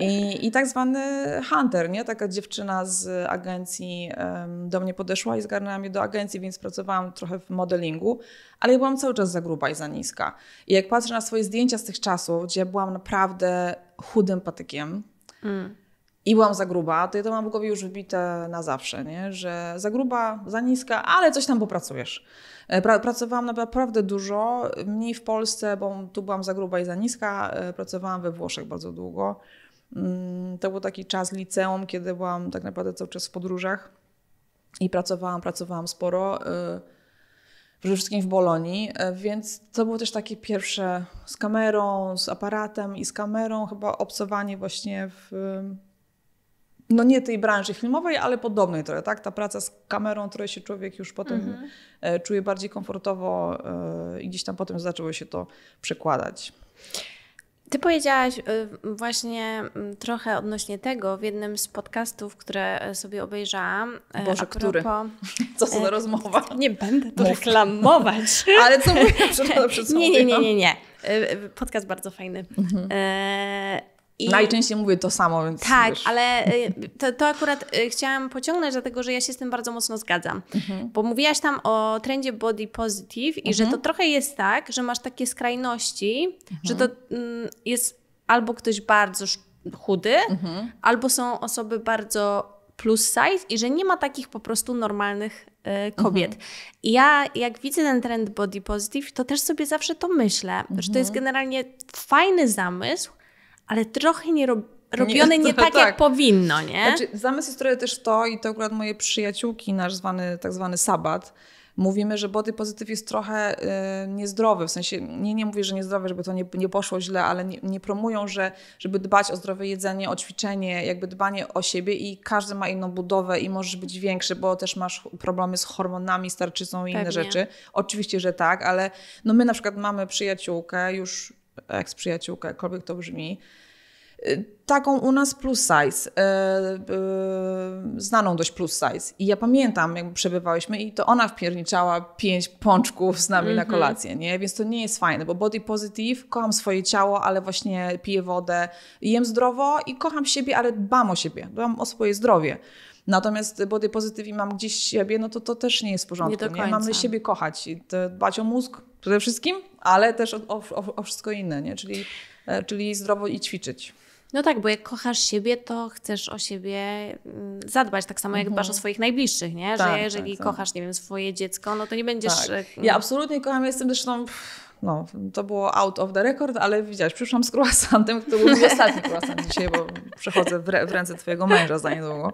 I, I tak zwany hunter, nie? Taka dziewczyna z agencji do mnie podeszła i zgarnęła mnie do agencji, więc pracowałam trochę w modelingu, ale ja byłam cały czas za gruba i za niska. I jak patrzę na swoje zdjęcia z tych czasów, gdzie byłam naprawdę chudym patykiem, mm i byłam za gruba, to ja to mam w głowie już wybite na zawsze, nie? że za gruba, za niska, ale coś tam popracujesz. E, pra pracowałam naprawdę dużo, mniej w Polsce, bo tu byłam za gruba i za niska, e, pracowałam we Włoszech bardzo długo. Mm, to był taki czas liceum, kiedy byłam tak naprawdę cały czas w podróżach i pracowałam, pracowałam sporo, e, przede wszystkim w Bolonii, więc to było też takie pierwsze z kamerą, z aparatem i z kamerą, chyba obcowanie właśnie w no nie tej branży filmowej, ale podobnej trochę, tak? Ta praca z kamerą, trochę się człowiek już potem mhm. E, czuje bardziej komfortowo e, i gdzieś tam potem zaczęło się to przekładać. Ty powiedziałaś e, właśnie mm, trochę odnośnie tego w jednym z podcastów, które sobie obejrzałam. Boże, który? Propos... Co to za rozmowa? Nie będę to reklamować. Ale co mówię przed, przed Nie, nie, nie, nie, nie. Podcast bardzo fajny. Mhm. E i... Najczęściej mówię to samo, więc. Tak, wiesz. ale y, to, to akurat y, chciałam pociągnąć, dlatego że ja się z tym bardzo mocno zgadzam. Mhm. Bo mówiłaś tam o trendzie body positive i mhm. że to mhm. trochę jest tak, że masz takie skrajności, mhm. że to mm, jest albo ktoś bardzo chudy, mhm. albo są osoby bardzo plus size i że nie ma takich po prostu normalnych y, kobiet. Mhm. I ja jak widzę ten trend body positive, to też sobie zawsze to myślę, mhm. że to jest mhm. generalnie fajny zamysł, ale trochę nie rob, robione nie, nie tak, tak, jak tak. powinno, nie? Znaczy, zamysł jest trochę też to, i to akurat moje przyjaciółki, nasz zwany, tak zwany sabat, mówimy, że body pozytyw jest trochę y, niezdrowy, w sensie nie, nie mówię, że niezdrowy, żeby to nie, nie poszło źle, ale nie, nie, promują, że żeby dbać o zdrowe jedzenie, o ćwiczenie, jakby dbanie o siebie i każdy ma inną budowę i możesz być większy, bo też masz problemy z hormonami, starczycą i Pewnie. inne rzeczy. Oczywiście, że tak, ale no my na przykład mamy przyjaciółkę już eks-przyjaciółka, jakkolwiek to brzmi, y, taką u nas plus size, y, y, znaną dość plus size. I ja pamiętam, jak przebywałyśmy i to ona wpierniczała pięć pączków z nami mm -hmm. na mhm. kolację, nie? Więc to nie jest fajne, bo body positive, kocham swoje ciało, ale właśnie piję wodę, jem zdrowo i kocham siebie, ale dbam o siebie, dbam o swoje zdrowie. Natomiast body positive i mam gdzieś siebie, no to to też nie jest w porządku. Nie, nie? Mamy siebie kochać, dbać o mózg, przede wszystkim, ale też o, o, o wszystko inne, nie? Czyli, e, czyli zdrowo i ćwiczyć. No tak, bo jak kochasz siebie, to chcesz o siebie mm, zadbać, tak samo jak mhm. dbasz o mhm. swoich najbliższych, nie? Tak, że tak, jeżeli tak, kochasz, tak. nie wiem, swoje dziecko, no to nie będziesz... Tak. E, ja absolutnie kocham, jestem zresztą... No, to było out of the record, ale widziałaś, przyszłam z croissantem, to był ostatni croissant dzisiaj, bo przechodzę w, re, w, ręce twojego męża za niedługo.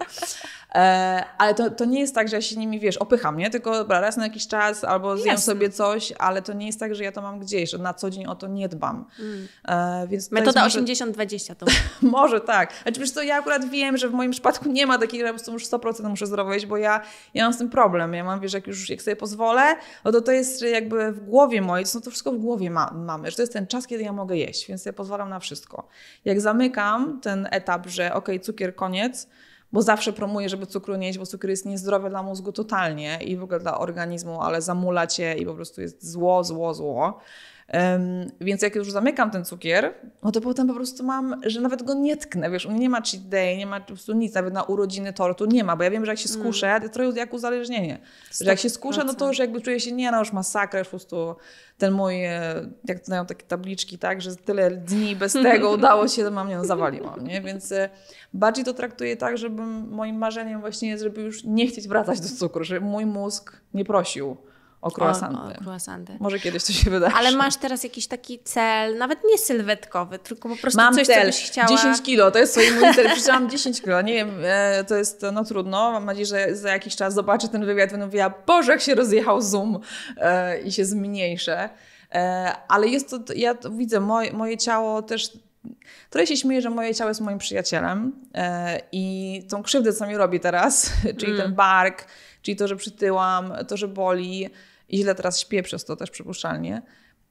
E, ale to, to nie jest tak, że ja się nimi, wiesz, opycham, nie? Tylko dobra, raz na jakiś czas albo zjem Jasne. sobie coś, ale to nie jest tak, że ja to mam gdzieś, że na co dzień o to nie dbam. Mm. E, więc Metoda 80-20 to. może tak. Znaczy, wiesz co, ja akurat wiem, że w moim przypadku nie ma takiej, że po prostu już 100% muszę zrobić, bo ja, ja mam z tym problem. Ja mam, wiesz, jak już jak sobie pozwolę, no to to jest jakby w głowie mojej, to są to wszystko w głowie ma, mamy, że to jest ten czas, kiedy ja mogę jeść, więc ja pozwalam na wszystko. Jak zamykam ten etap, że ok, cukier koniec, bo zawsze promuję, żeby cukru nie jeść, bo cukier jest niezdrowy dla mózgu totalnie i w ogóle dla organizmu, ale zamula cię i po prostu jest zło, zło, zło Um, więc jak już zamykam ten cukier, no to potem po prostu mam, że nawet go nie tknę, wiesz, u mnie nie ma cheat day, nie ma po prostu nic, nawet na urodziny tortu nie ma, bo ja wiem, że jak się mm. skuszę, mm. to trochę jak uzależnienie, że jak się skuszę, no to już jakby czuję się, nie no, już masakra, już po prostu ten mój, e, jak to mają takie tabliczki, tak, że tyle dni bez tego udało się, to mam, nie no, zawaliłam, nie, więc e, bardziej to traktuję tak, żebym, moim marzeniem właśnie jest, żeby już nie chcieć wracać do cukru, żeby mój mózg nie prosił o croissanty. O, o croissanty. Może kiedyś to się wydarzy. Ale masz teraz jakiś taki cel, nawet nie sylwetkowy, tylko po prostu Mam coś, cel. co byś chciała... 10 kilo, to jest swój mój cel. Przyszłam 10 kilo, nie wiem, e, to jest, e, no trudno. Mam nadzieję, że za jakiś czas zobaczę ten wywiad, będę mówiła, Boże, jak się rozjechał Zoom e, i się zmniejszę. ale jest to, ja to widzę, moje, moje ciało też Trochę się śmieję, że moje ciało jest moim przyjacielem i tą krzywdę, co mi robi teraz, czyli mm. ten bark, czyli to, że przytyłam, to, że boli, i źle teraz śpię przez to też przypuszczalnie,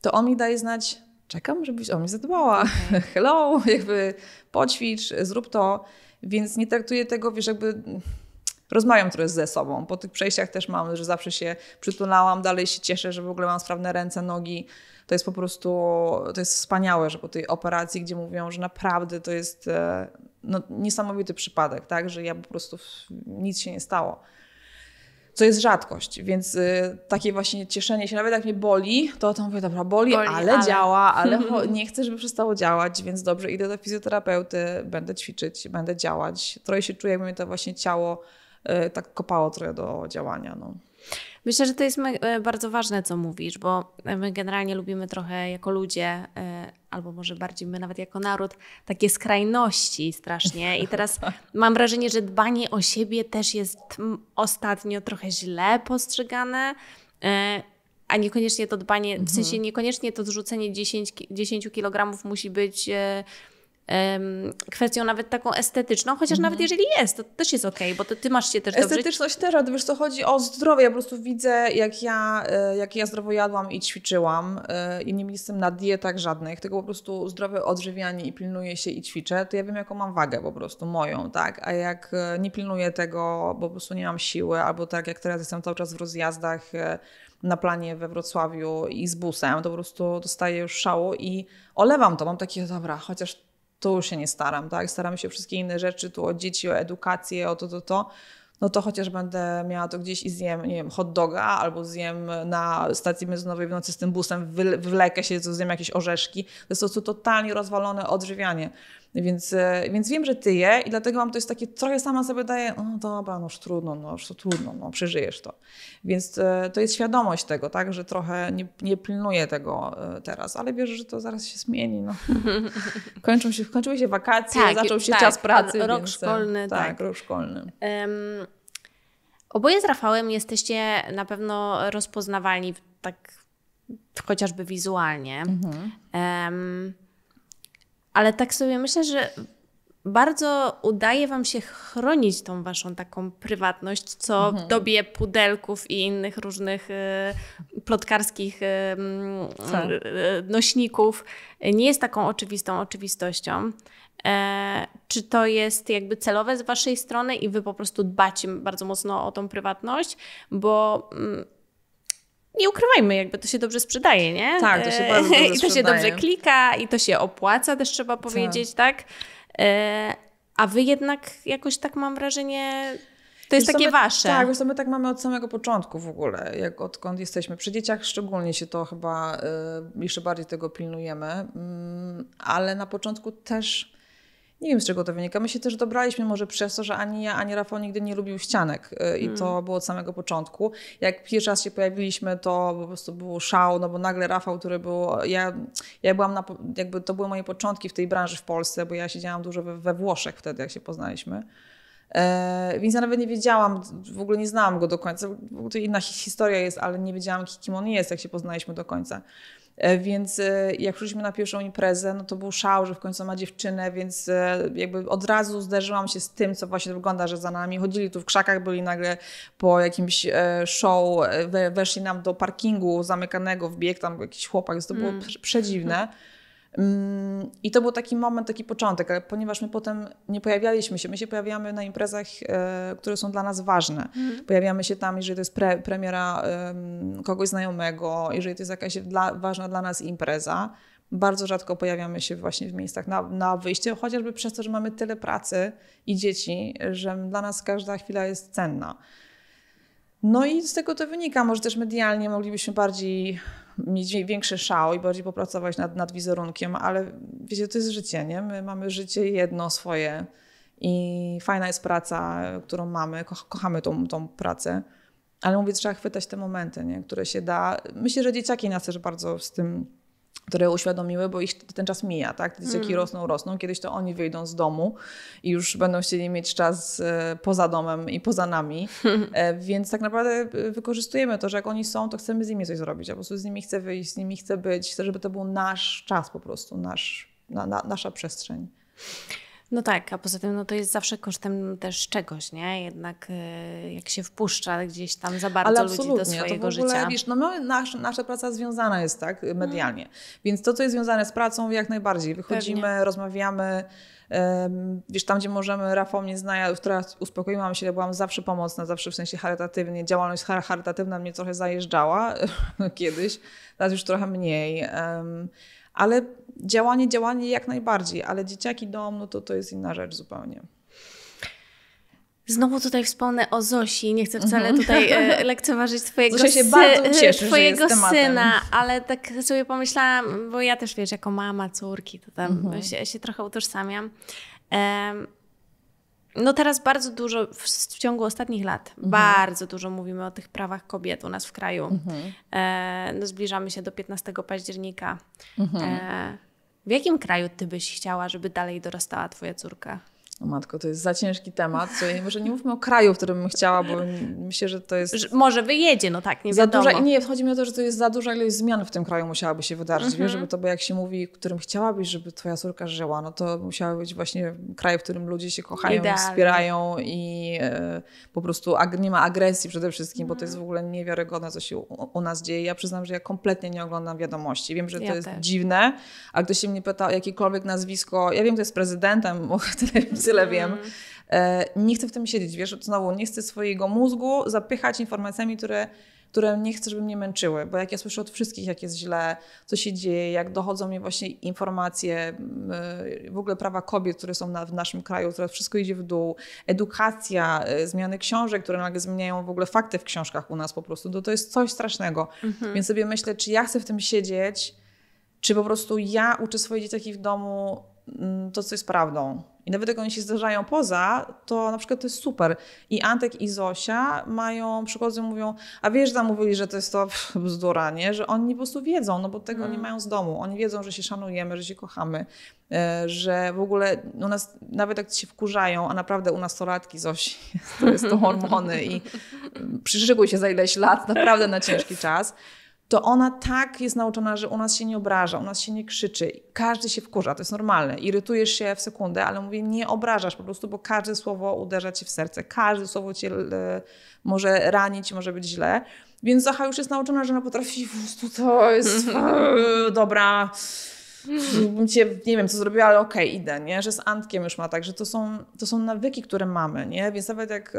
to on mi daje znać, czekam, żebyś o mnie zadbała. Okay. Mhm. Hello, jakby poćwicz, zrób to. Więc nie traktuję tego, wiesz, jakby rozmawiam trochę ze sobą. Po tych przejściach też mam, że zawsze się przytulałam, dalej się cieszę, że w ogóle mam sprawne ręce, nogi. To jest po prostu, to jest wspaniałe, że po tej operacji, gdzie mówią, że naprawdę to jest e, no, niesamowity przypadek, tak, że ja po prostu nic się nie stało co jest rzadkość, więc y, takie właśnie cieszenie się, nawet jak mnie boli, to to mówię, dobra, boli, boli ale, ale, działa, ale nie chcę, żeby przestało działać, więc dobrze, idę do fizjoterapeuty, będę ćwiczyć, będę działać. Trochę się czuję, jakby mnie to właśnie ciało y, tak kopało trochę do działania. No. Myślę, że to jest e, bardzo ważne, co mówisz, bo e, my generalnie lubimy trochę jako ludzie e, albo może bardziej my nawet jako naród, takie skrajności strasznie. I teraz tak. mam wrażenie, że dbanie o siebie też jest ostatnio trochę źle postrzegane. E, a niekoniecznie to dbanie w mhm. sensie niekoniecznie to zrzucenie 10, 10 kg musi być e, kwestią nawet taką estetyczną, chociaż mhm. nawet jeżeli jest, to też jest okej, okay, bo to ty masz się też Estetyczność dobrze... też, ale wiesz co, chodzi o zdrowie. Ja po prostu widzę, jak ja, e, jak ja zdrowo jadłam i ćwiczyłam e, i nie jestem na dietach żadnych, tylko po prostu zdrowe odżywianie i pilnuję się i ćwiczę, to ja wiem, jaką mam wagę po prostu, moją, tak? A jak e, nie pilnuję tego, bo po prostu nie mam siły, albo tak jak teraz jestem cały czas w rozjazdach, na planie we Wrocławiu i z busem, to po prostu dostaję już szału i olewam to. Mam takie, dobra, chociaż tu się nie staram, tak? Staram się o wszystkie inne rzeczy, tu o dzieci, o edukację, o to, to, to. No to chociaż będę miała to gdzieś i zjem, nie wiem, hot doga albo zjem na stacji benzynowej w nocy z tym busem, wlekę się, zjem jakieś orzeszki. To jest to totalnie rozwalone odżywianie. Więc, e, więc wiem, że ty je i dlatego mam to jest takie, trochę sama sobie daję, no dobra, no już trudno, no już to trudno, no przeżyjesz to. Więc e, to jest świadomość tego, tak, że trochę nie, nie pilnuję tego e, teraz, ale wierzę, że to zaraz się zmieni. No. Kończą się, kończyły się wakacje, tak, zaczął się tak, czas pracy. Rok więc, szkolny. Tak, tak, rok szkolny. Um, oboje z Rafałem jesteście na pewno rozpoznawalni tak chociażby wizualnie. Mhm. Um, ale tak sobie myślę, że bardzo udaje Wam się chronić tą Waszą taką prywatność, co mhm. w dobie pudelków i innych różnych y, plotkarskich y, mm, y, y, nośników nie jest taką oczywistą oczywistością. E, czy to jest jakby celowe z Waszej strony i Wy po prostu dbacie bardzo mocno o tą prywatność, bo... Mm, nie ukrywajmy, jakby to się dobrze sprzedaje, nie? Tak, to się e, bardzo dobrze I to się dobrze klika i to się opłaca też trzeba tak. powiedzieć, tak? tak? A wy jednak jakoś tak mam wrażenie... To jest takie my, wasze. Tak, już my tak mamy od samego początku w ogóle, jak odkąd jesteśmy. Przy dzieciach szczególnie się to chyba y, jeszcze bardziej tego pilnujemy, mm, ale na początku też nie wiem, z czego to wynika. My się też dobraliśmy może przez to, że ani ja, ani Rafał nigdy nie lubił ścianek y, i mm. to było od samego początku. Jak pierwszy raz się pojawiliśmy, to po prostu był szał, no bo nagle Rafał, który był... Ja, ja byłam na, jakby to były moje początki w tej branży w Polsce, bo ja siedziałam dużo we, we Włoszech wtedy, jak się poznaliśmy. E, więc ja nawet nie wiedziałam, w ogóle nie znałam go do końca. To inna historia jest, ale nie wiedziałam, kim on jest, jak się poznaliśmy do końca. E, więc e, jak wróciliśmy na pierwszą imprezę, no to był szał, że w końcu ma dziewczynę, więc e, jakby od razu zderzyłam się z tym, co właśnie wygląda, że za nami chodzili tu w krzakach, byli nagle po jakimś show, weszli nam do parkingu zamykanego w bieg, tam jakiś chłopak, więc to było mm. przedziwne. Mm, I to był taki moment, taki początek, ale ponieważ my potem nie pojawialiśmy się, my się pojawiamy na imprezach, e, które są dla nas ważne. Mhm. Pojawiamy się tam, jeżeli to jest pre, premiera kogoś znajomego, jeżeli to jest jakaś dla, ważna dla nas impreza. Bardzo rzadko pojawiamy się właśnie w miejscach na, na wyjście, chociażby przez to, że mamy tyle pracy i dzieci, że dla nas każda chwila jest cenna. No i z tego to wynika, może też medialnie moglibyśmy bardziej mieć większy szał i bardziej popracować nad, nad wizerunkiem, ale wiecie, to jest życie, nie? My mamy życie jedno swoje i fajna jest praca, którą mamy, ko kochamy tą, tą pracę, ale mówię, trzeba chwytać te momenty, nie? które się da. Myślę, że dzieciaki nas też bardzo z tym które uświadomiły, bo ich ten czas mija, tak? Dzieciaki mm. rosną, rosną, kiedyś to oni wyjdą z domu i już będą chcieli mieć czas e, poza domem i poza nami, e, więc tak naprawdę e, wykorzystujemy to, że jak oni są, to chcemy z nimi coś zrobić, a po prostu z nimi chcę wyjść, z nimi chcę być, chcę, żeby to był nasz czas po prostu, nasz, na, na, nasza przestrzeń. No tak, a poza tym no to jest zawsze kosztem też czegoś, nie? Jednak e, jak się wpuszcza gdzieś tam za bardzo ludzi do swojego to w ogóle, życia. Wiesz, no my, nasz, nasza praca związana jest tak mhm. medialnie, więc to, co jest związane z pracą, jak najbardziej. Wychodzimy, Pewnie. rozmawiamy. wiesz, tam gdzie możemy, Rafał mnie zna, ja teraz uspokoiłam się, ja byłam zawsze pomocna, zawsze w sensie charytatywnie, działalność charytatywna mnie trochę zajeżdżała kiedyś, teraz już trochę mniej. Um, ale działanie, działanie jak najbardziej, ale dzieciaki dom, no to to jest inna rzecz zupełnie. Znowu tutaj wspomnę o Zosi. Nie chcę wcale mhm. tutaj e, lekceważyć twojego, Zosia się sy- bardzo cieszy, twojego syna, ale tak sobie pomyślałam, bo ja też wiesz, jako mama córki, to tam mhm. się, się, trochę utożsamiam. No teraz bardzo dużo, w, w ciągu ostatnich lat, mhm. bardzo dużo mówimy o tych prawach kobiet u nas w kraju. Mhm. E, no zbliżamy się do 15 października. Mhm. E, w jakim kraju ty byś chciała, żeby dalej dorastała twoja córka? No matko, to jest za ciężki temat. Co, może nie mówmy o kraju, w którym bym chciała, bo myślę, że to jest... Że może wyjedzie, no tak, nie za wiadomo. nie, chodzi mi o to, że to jest za duża ilość zmian w tym kraju musiałaby się wydarzyć. Mhm. Wiesz, żeby to, bo jak się mówi, którym chciałabyś, żeby twoja córka żyła, no to musiały być właśnie kraj, w którym ludzie się kochają, Idealnie. wspierają i e, po prostu ag nie ma agresji przede wszystkim, mhm. bo to jest w mhm. ogóle niewiarygodne, co się u, u, nas dzieje. Ja przyznam, że ja kompletnie nie oglądam wiadomości. Wiem, że to ja jest też. dziwne, a ktoś się mnie pyta o jakiekolwiek nazwisko, ja wiem, kto jest prezydentem telewizji, tyle wiem. Mhm. E, nie chcę w tym siedzieć, wiesz, znowu nie chcę swojego mózgu zapychać informacjami, które które nie chcę, żeby mnie męczyły, bo jak ja słyszę od wszystkich, jak jest źle, co się dzieje, jak dochodzą mi właśnie informacje, e, w ogóle prawa kobiet, które są na, w naszym kraju, teraz wszystko idzie w dół, edukacja, e, zmiany książek, które nagle zmieniają w ogóle fakty w książkach u nas po prostu, to, no to jest coś strasznego. Mhm. Więc sobie myślę, czy ja chcę w tym siedzieć, czy po prostu ja uczę swoje dzieciaki w domu mm, to, co jest prawdą. I nawet jak oni się zdarzają poza, to na przykład to jest super. I Antek i Zosia mają, przychodzą mówią, a wiesz, tam mówili, że to jest to bzdura, nie? Że oni po prostu wiedzą, no bo tego mm. nie mają z domu. Oni wiedzą, że się szanujemy, że się kochamy, e, że w ogóle u nas, nawet jak się wkurzają, a naprawdę u nas to latki, Zosi, to jest to hormony i przyszykuj się za ileś lat, naprawdę na ciężki czas to ona tak jest nauczona, że u nas się nie obraża, u nas się nie krzyczy. Każdy się wkurza, to jest normalne. Irytujesz się w sekundę, ale mówię, nie obrażasz po prostu, bo każde słowo uderza cię w serce, każde słowo cię e, może ranić, może być źle. Więc Zacha już jest nauczona, że ona potrafi po prostu to jest e, dobra. Cię, nie wiem, co zrobiła, ale okej, okay, idę, nie? Że z Antkiem już ma tak, że to są, to są nawyki, które mamy, nie? Więc nawet jak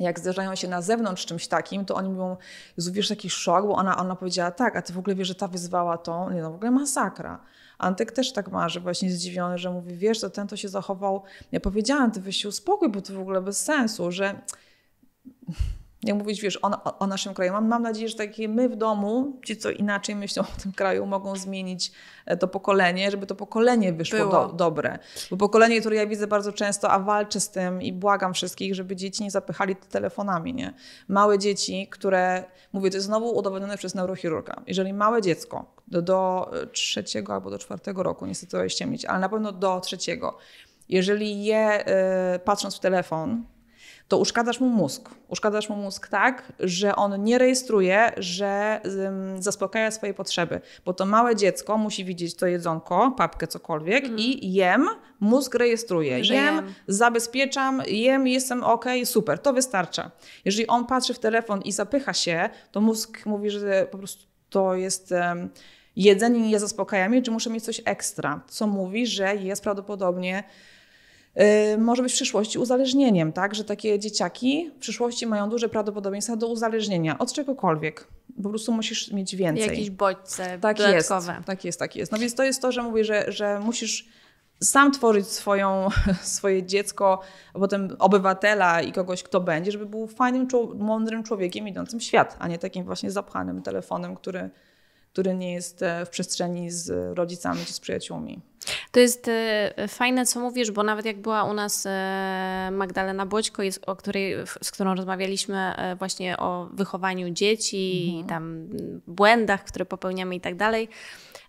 jak zderzają się na zewnątrz czymś takim, to oni mówią, Jezu, wiesz, jaki szok, bo ona, ona powiedziała tak, a ty w ogóle wiesz, że ta wyzwała tą, nie no, w ogóle masakra. Antek też tak ma, że właśnie zdziwiony, że mówi, wiesz, to ten to się zachował, ja powiedziałam, ty weź się uspokój, bo to w ogóle bez sensu, że jak mówić, wiesz, o, o naszym kraju. Mam, mam nadzieję, że takie my w domu, ci co inaczej myślą o tym kraju, mogą zmienić e, to pokolenie, żeby to pokolenie wyszło do, dobre. Bo pokolenie, które ja widzę bardzo często, a walczę z tym i błagam wszystkich, żeby dzieci nie zapychali telefonami, nie? Małe dzieci, które, mówię, to jest znowu udowodnione przez neurochirurga. Jeżeli małe dziecko do, do e, trzeciego albo do czwartego roku, niestety to ściemnić, ale na pewno do trzeciego, jeżeli je, y, patrząc w telefon, to uszkadzasz mu mózg. Uszkadzasz mu mózg tak, że on nie rejestruje, że ym, zaspokaja swoje potrzeby, bo to małe dziecko musi widzieć to jedzonko, papkę, cokolwiek mm. i jem, mózg rejestruje. Że jem, jem, zabezpieczam, jem, jestem ok, super, to wystarcza. Jeżeli on patrzy w telefon i zapycha się, to mózg mówi, że po prostu to jest... Ym, jedzenie nie zaspokaja mnie, czy muszę mieć coś ekstra, co mówi, że jest prawdopodobnie Y, może być w przyszłości uzależnieniem, tak? Że takie dzieciaki w przyszłości mają duże prawdopodobieństwo do uzależnienia od czegokolwiek. Po prostu musisz mieć więcej. Jakieś bodźce tak dodatkowe. Jest, tak jest, tak jest. No więc to jest to, że mówię, że, że musisz sam tworzyć swoją, swoje dziecko, a potem obywatela i kogoś, kto będzie, żeby był fajnym, mądrym człowiekiem idącym w świat, a nie takim właśnie zapchanym telefonem, który, który nie jest e, w przestrzeni z rodzicami czy z przyjaciółmi. To jest e, fajne, co mówisz, bo nawet jak była u nas e, Magdalena Błoćko, o której, z którą rozmawialiśmy e, właśnie o wychowaniu dzieci, mhm. tam błędach, które popełniamy i tak dalej,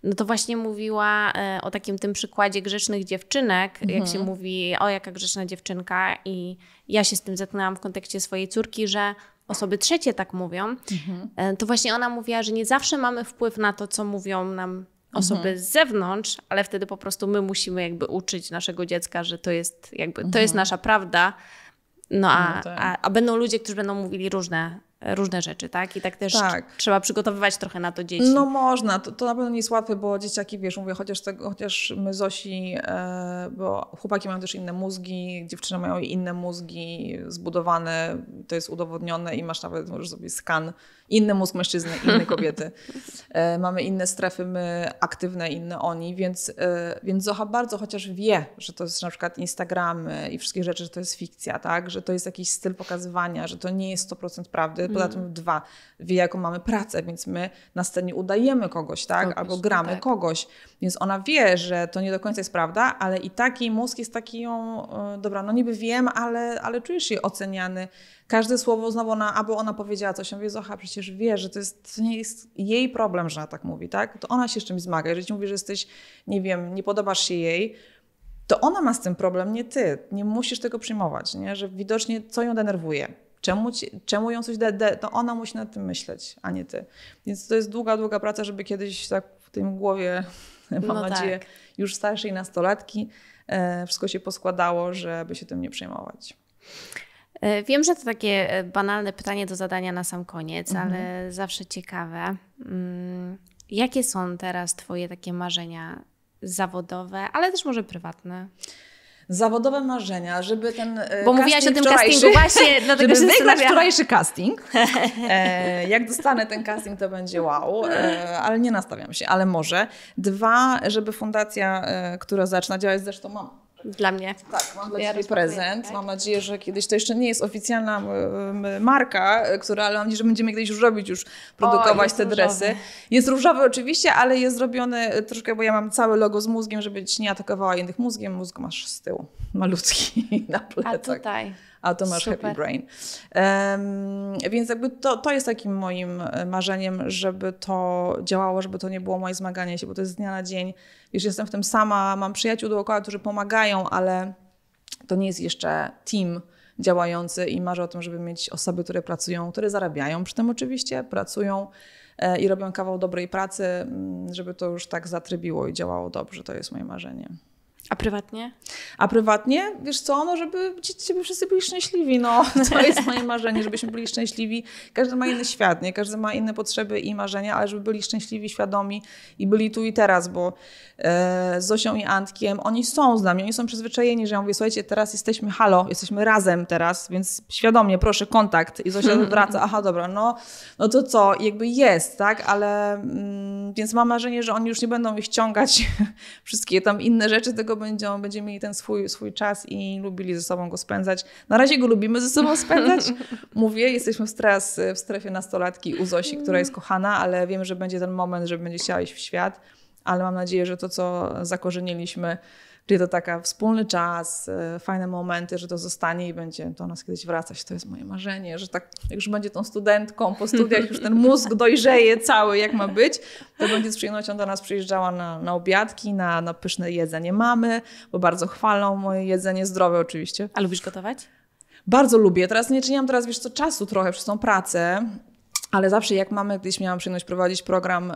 no to właśnie mówiła o takim tym przykładzie grzecznych dziewczynek, mhm. jak się mhm. mówi, o jaka grzeczna dziewczynka i ja się z tym zetknęłam w kontekście swojej córki, że osoby trzecie tak mówią, mhm. to właśnie ona mówiła, że nie zawsze mamy wpływ na to, co mówią nam osoby mhm. z zewnątrz, ale wtedy po prostu my musimy jakby uczyć naszego dziecka, że to jest jakby, mhm. to jest mhm. nasza prawda. No a, no tak. a, a, będą ludzie, którzy będą mówili różne różne rzeczy, tak? I tak też tak. trzeba przygotowywać trochę na to dzieci. No można, to, to na pewno nie jest łatwe, bo dzieciaki, wiesz, mówię, chociaż, tego, chociaż my Zosi, e, bo chłopaki mają też inne mózgi, dziewczyny mają inne mózgi zbudowane, to jest udowodnione i masz nawet, możesz sobie skan, inny mózg mężczyzny, inny kobiety. E, mamy inne strefy, my aktywne, inne oni, więc, e, więc Zocha bardzo chociaż wie, że to jest na przykład Instagramy i wszystkie rzeczy, że to jest fikcja, tak? Że to jest jakiś styl pokazywania, że to nie jest 100% prawdy, Poza mhm. tym dwa, wie jaką mamy pracę, więc my na scenie udajemy kogoś, tak? Kogoś, Albo no gramy tak. kogoś. Więc ona wie, że to nie do końca jest prawda, ale i tak jej mózg jest taki ją, e, dobra, no niby wiem, ale, ale czujesz się oceniany. Każde słowo znowu ona, aby ona powiedziała coś, on mówi, Zocha, przecież wie, że to, jest, to nie jest jej problem, że ona tak mówi, tak? To ona się z czymś zmaga. Jeżeli ci mówi, że jesteś, nie wiem, nie podobasz się jej, to ona ma z tym problem, nie ty. Nie musisz tego przyjmować, nie? że widocznie co ją denerwuje. Czemu, ci, czemu ją coś da, da, to ona musi nad tym myśleć, a nie ty. Więc to jest długa, długa praca, żeby kiedyś tak w tym głowie, mam no tak. nadzieję, tak. już starszej nastolatki, e, wszystko się poskładało, żeby się tym nie przejmować. E, wiem, że to takie e, banalne pytanie do zadania na sam koniec, mhm. ale zawsze ciekawe. Mm, jakie są teraz Twoje takie marzenia zawodowe, ale też może prywatne? zawodowe marzenia, żeby ten e, Bo mówiłaś o tym castingu właśnie, dlatego żeby wygrać wczorajszy casting. E, jak dostanę ten casting, to będzie wow, e, ale nie nastawiam się, ale może. Dwa, żeby fundacja, e, która zaczyna działać, zresztą mam dla mnie. Tak, mam dla ja Ciebie prezent. Tak. Mam nadzieję, że kiedyś, to jeszcze nie jest oficjalna marka, e, która, ale mam nadzieję, że będziemy kiedyś już robić, już produkować o, te dresy. Jest różowy oczywiście, ale jest zrobiony e, troszkę, bo ja mam cały logo z mózgiem, żeby ci nie atakowała innych mózgiem. Mózg masz z tyłu, malutki na plecach. A tutaj a to masz Super. happy brain. Um, więc jakby to, to jest takim moim e, marzeniem, żeby to działało, żeby to nie było moje zmaganie się, bo to jest z dnia na dzień. Już jestem w tym sama, mam przyjaciół dookoła, którzy pomagają, ale to nie jest jeszcze team działający i marzę o tym, żeby mieć osoby, które pracują, które zarabiają przy tym oczywiście, pracują e, i robią kawał dobrej pracy, mm, żeby to już tak zatrybiło i działało dobrze. To jest moje marzenie. A prywatnie? A prywatnie, wiesz co, no żeby dzieci żeby wszyscy byli szczęśliwi, no to jest moje marzenie, żebyśmy byli szczęśliwi. Każdy ma inny świat, nie? Każdy ma inne potrzeby i marzenia, ale żeby byli szczęśliwi, świadomi i byli tu i teraz, bo e, z Zosią i Antkiem, oni są z nami, oni są przyzwyczajeni, że ja mówię, słuchajcie, teraz jesteśmy halo, jesteśmy razem teraz, więc świadomie, proszę, kontakt. I Zosia wraca, aha, dobra, no, no to co, jakby jest, tak, ale... Mm, więc mam marzenie, że oni już nie będą ich ciągać wszystkie tam inne rzeczy, tylko będą, będziemy mieli ten swój, swój czas i lubili ze sobą go spędzać. Na razie go lubimy ze sobą spędzać. Mówię, jesteśmy teraz w strefie nastolatki u Zosi, która jest kochana, ale wiem, że będzie ten moment, że będzie chciała iść w świat, ale mam nadzieję, że to, co zakorzeniliśmy Czyli to taka wspólny czas, e, fajne momenty, że to zostanie i będzie do nas kiedyś wracać. To jest moje marzenie, że tak jak już będzie tą studentką po studiach, już ten mózg dojrzeje cały, jak ma być, to będzie z przyjemnością do nas przyjeżdżała na, na obiadki, na, na pyszne jedzenie mamy, bo bardzo chwalą moje jedzenie zdrowe oczywiście. A lubisz gotować? Bardzo lubię. Teraz nie czyniłam teraz, wiesz co, czasu trochę przez tą pracę, ale zawsze jak mamy, gdzieś miałam przyjemność prowadzić program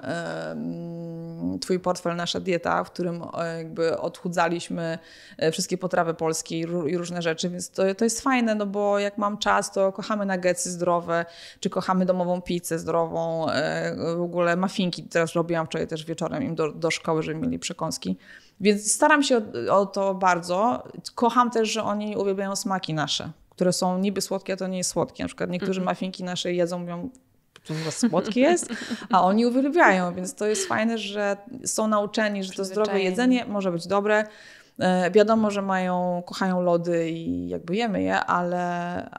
Twój portfel, nasza dieta, w którym e, jakby odchudzaliśmy e, wszystkie potrawy polskie i różne rzeczy, więc to, to jest fajne, no bo jak mam czas, to kochamy nuggetsy zdrowe, czy kochamy domową pizzę zdrową, e, w ogóle mafinki teraz robiłam wczoraj też wieczorem im do, do szkoły, żeby mieli przekąski. Więc staram się o, o to bardzo. Kocham też, że oni uwielbiają smaki nasze które są niby słodkie, a to nie jest słodkie. Na przykład niektórzy mm -hmm. mafinki nasze jedzą, mówią, słodki jest, a oni uwielbiają, więc to jest fajne, że są nauczeni, że to zdrowe jedzenie może być dobre. E, wiadomo, że mają, kochają lody i jakby jemy je, ale,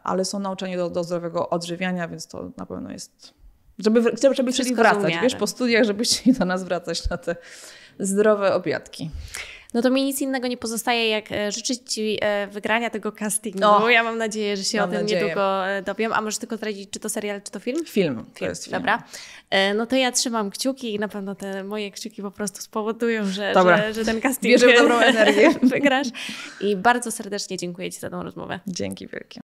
ale są nauczeni do, do zdrowego odżywiania, więc to na pewno jest. Żeby, żeby chcieli wracać, wiesz, po studiach, żebyście chcieli do nas wracać na te zdrowe obiadki no to mi nic innego nie pozostaje, jak e, życzyć Ci e, wygrania tego castingu. O, ja mam nadzieję, że się o tym nadzieję. niedługo e, dowiem. A może tylko zdradzić, czy to serial, czy to film? Film, film. to jest film. Dobra. No to ja trzymam kciuki i na pewno te moje kciuki po prostu spowodują, że, że, że, ten casting Wierzę dobrą energię. wygrasz. I bardzo serdecznie dziękuję Ci za tą rozmowę. Dzięki wielkie.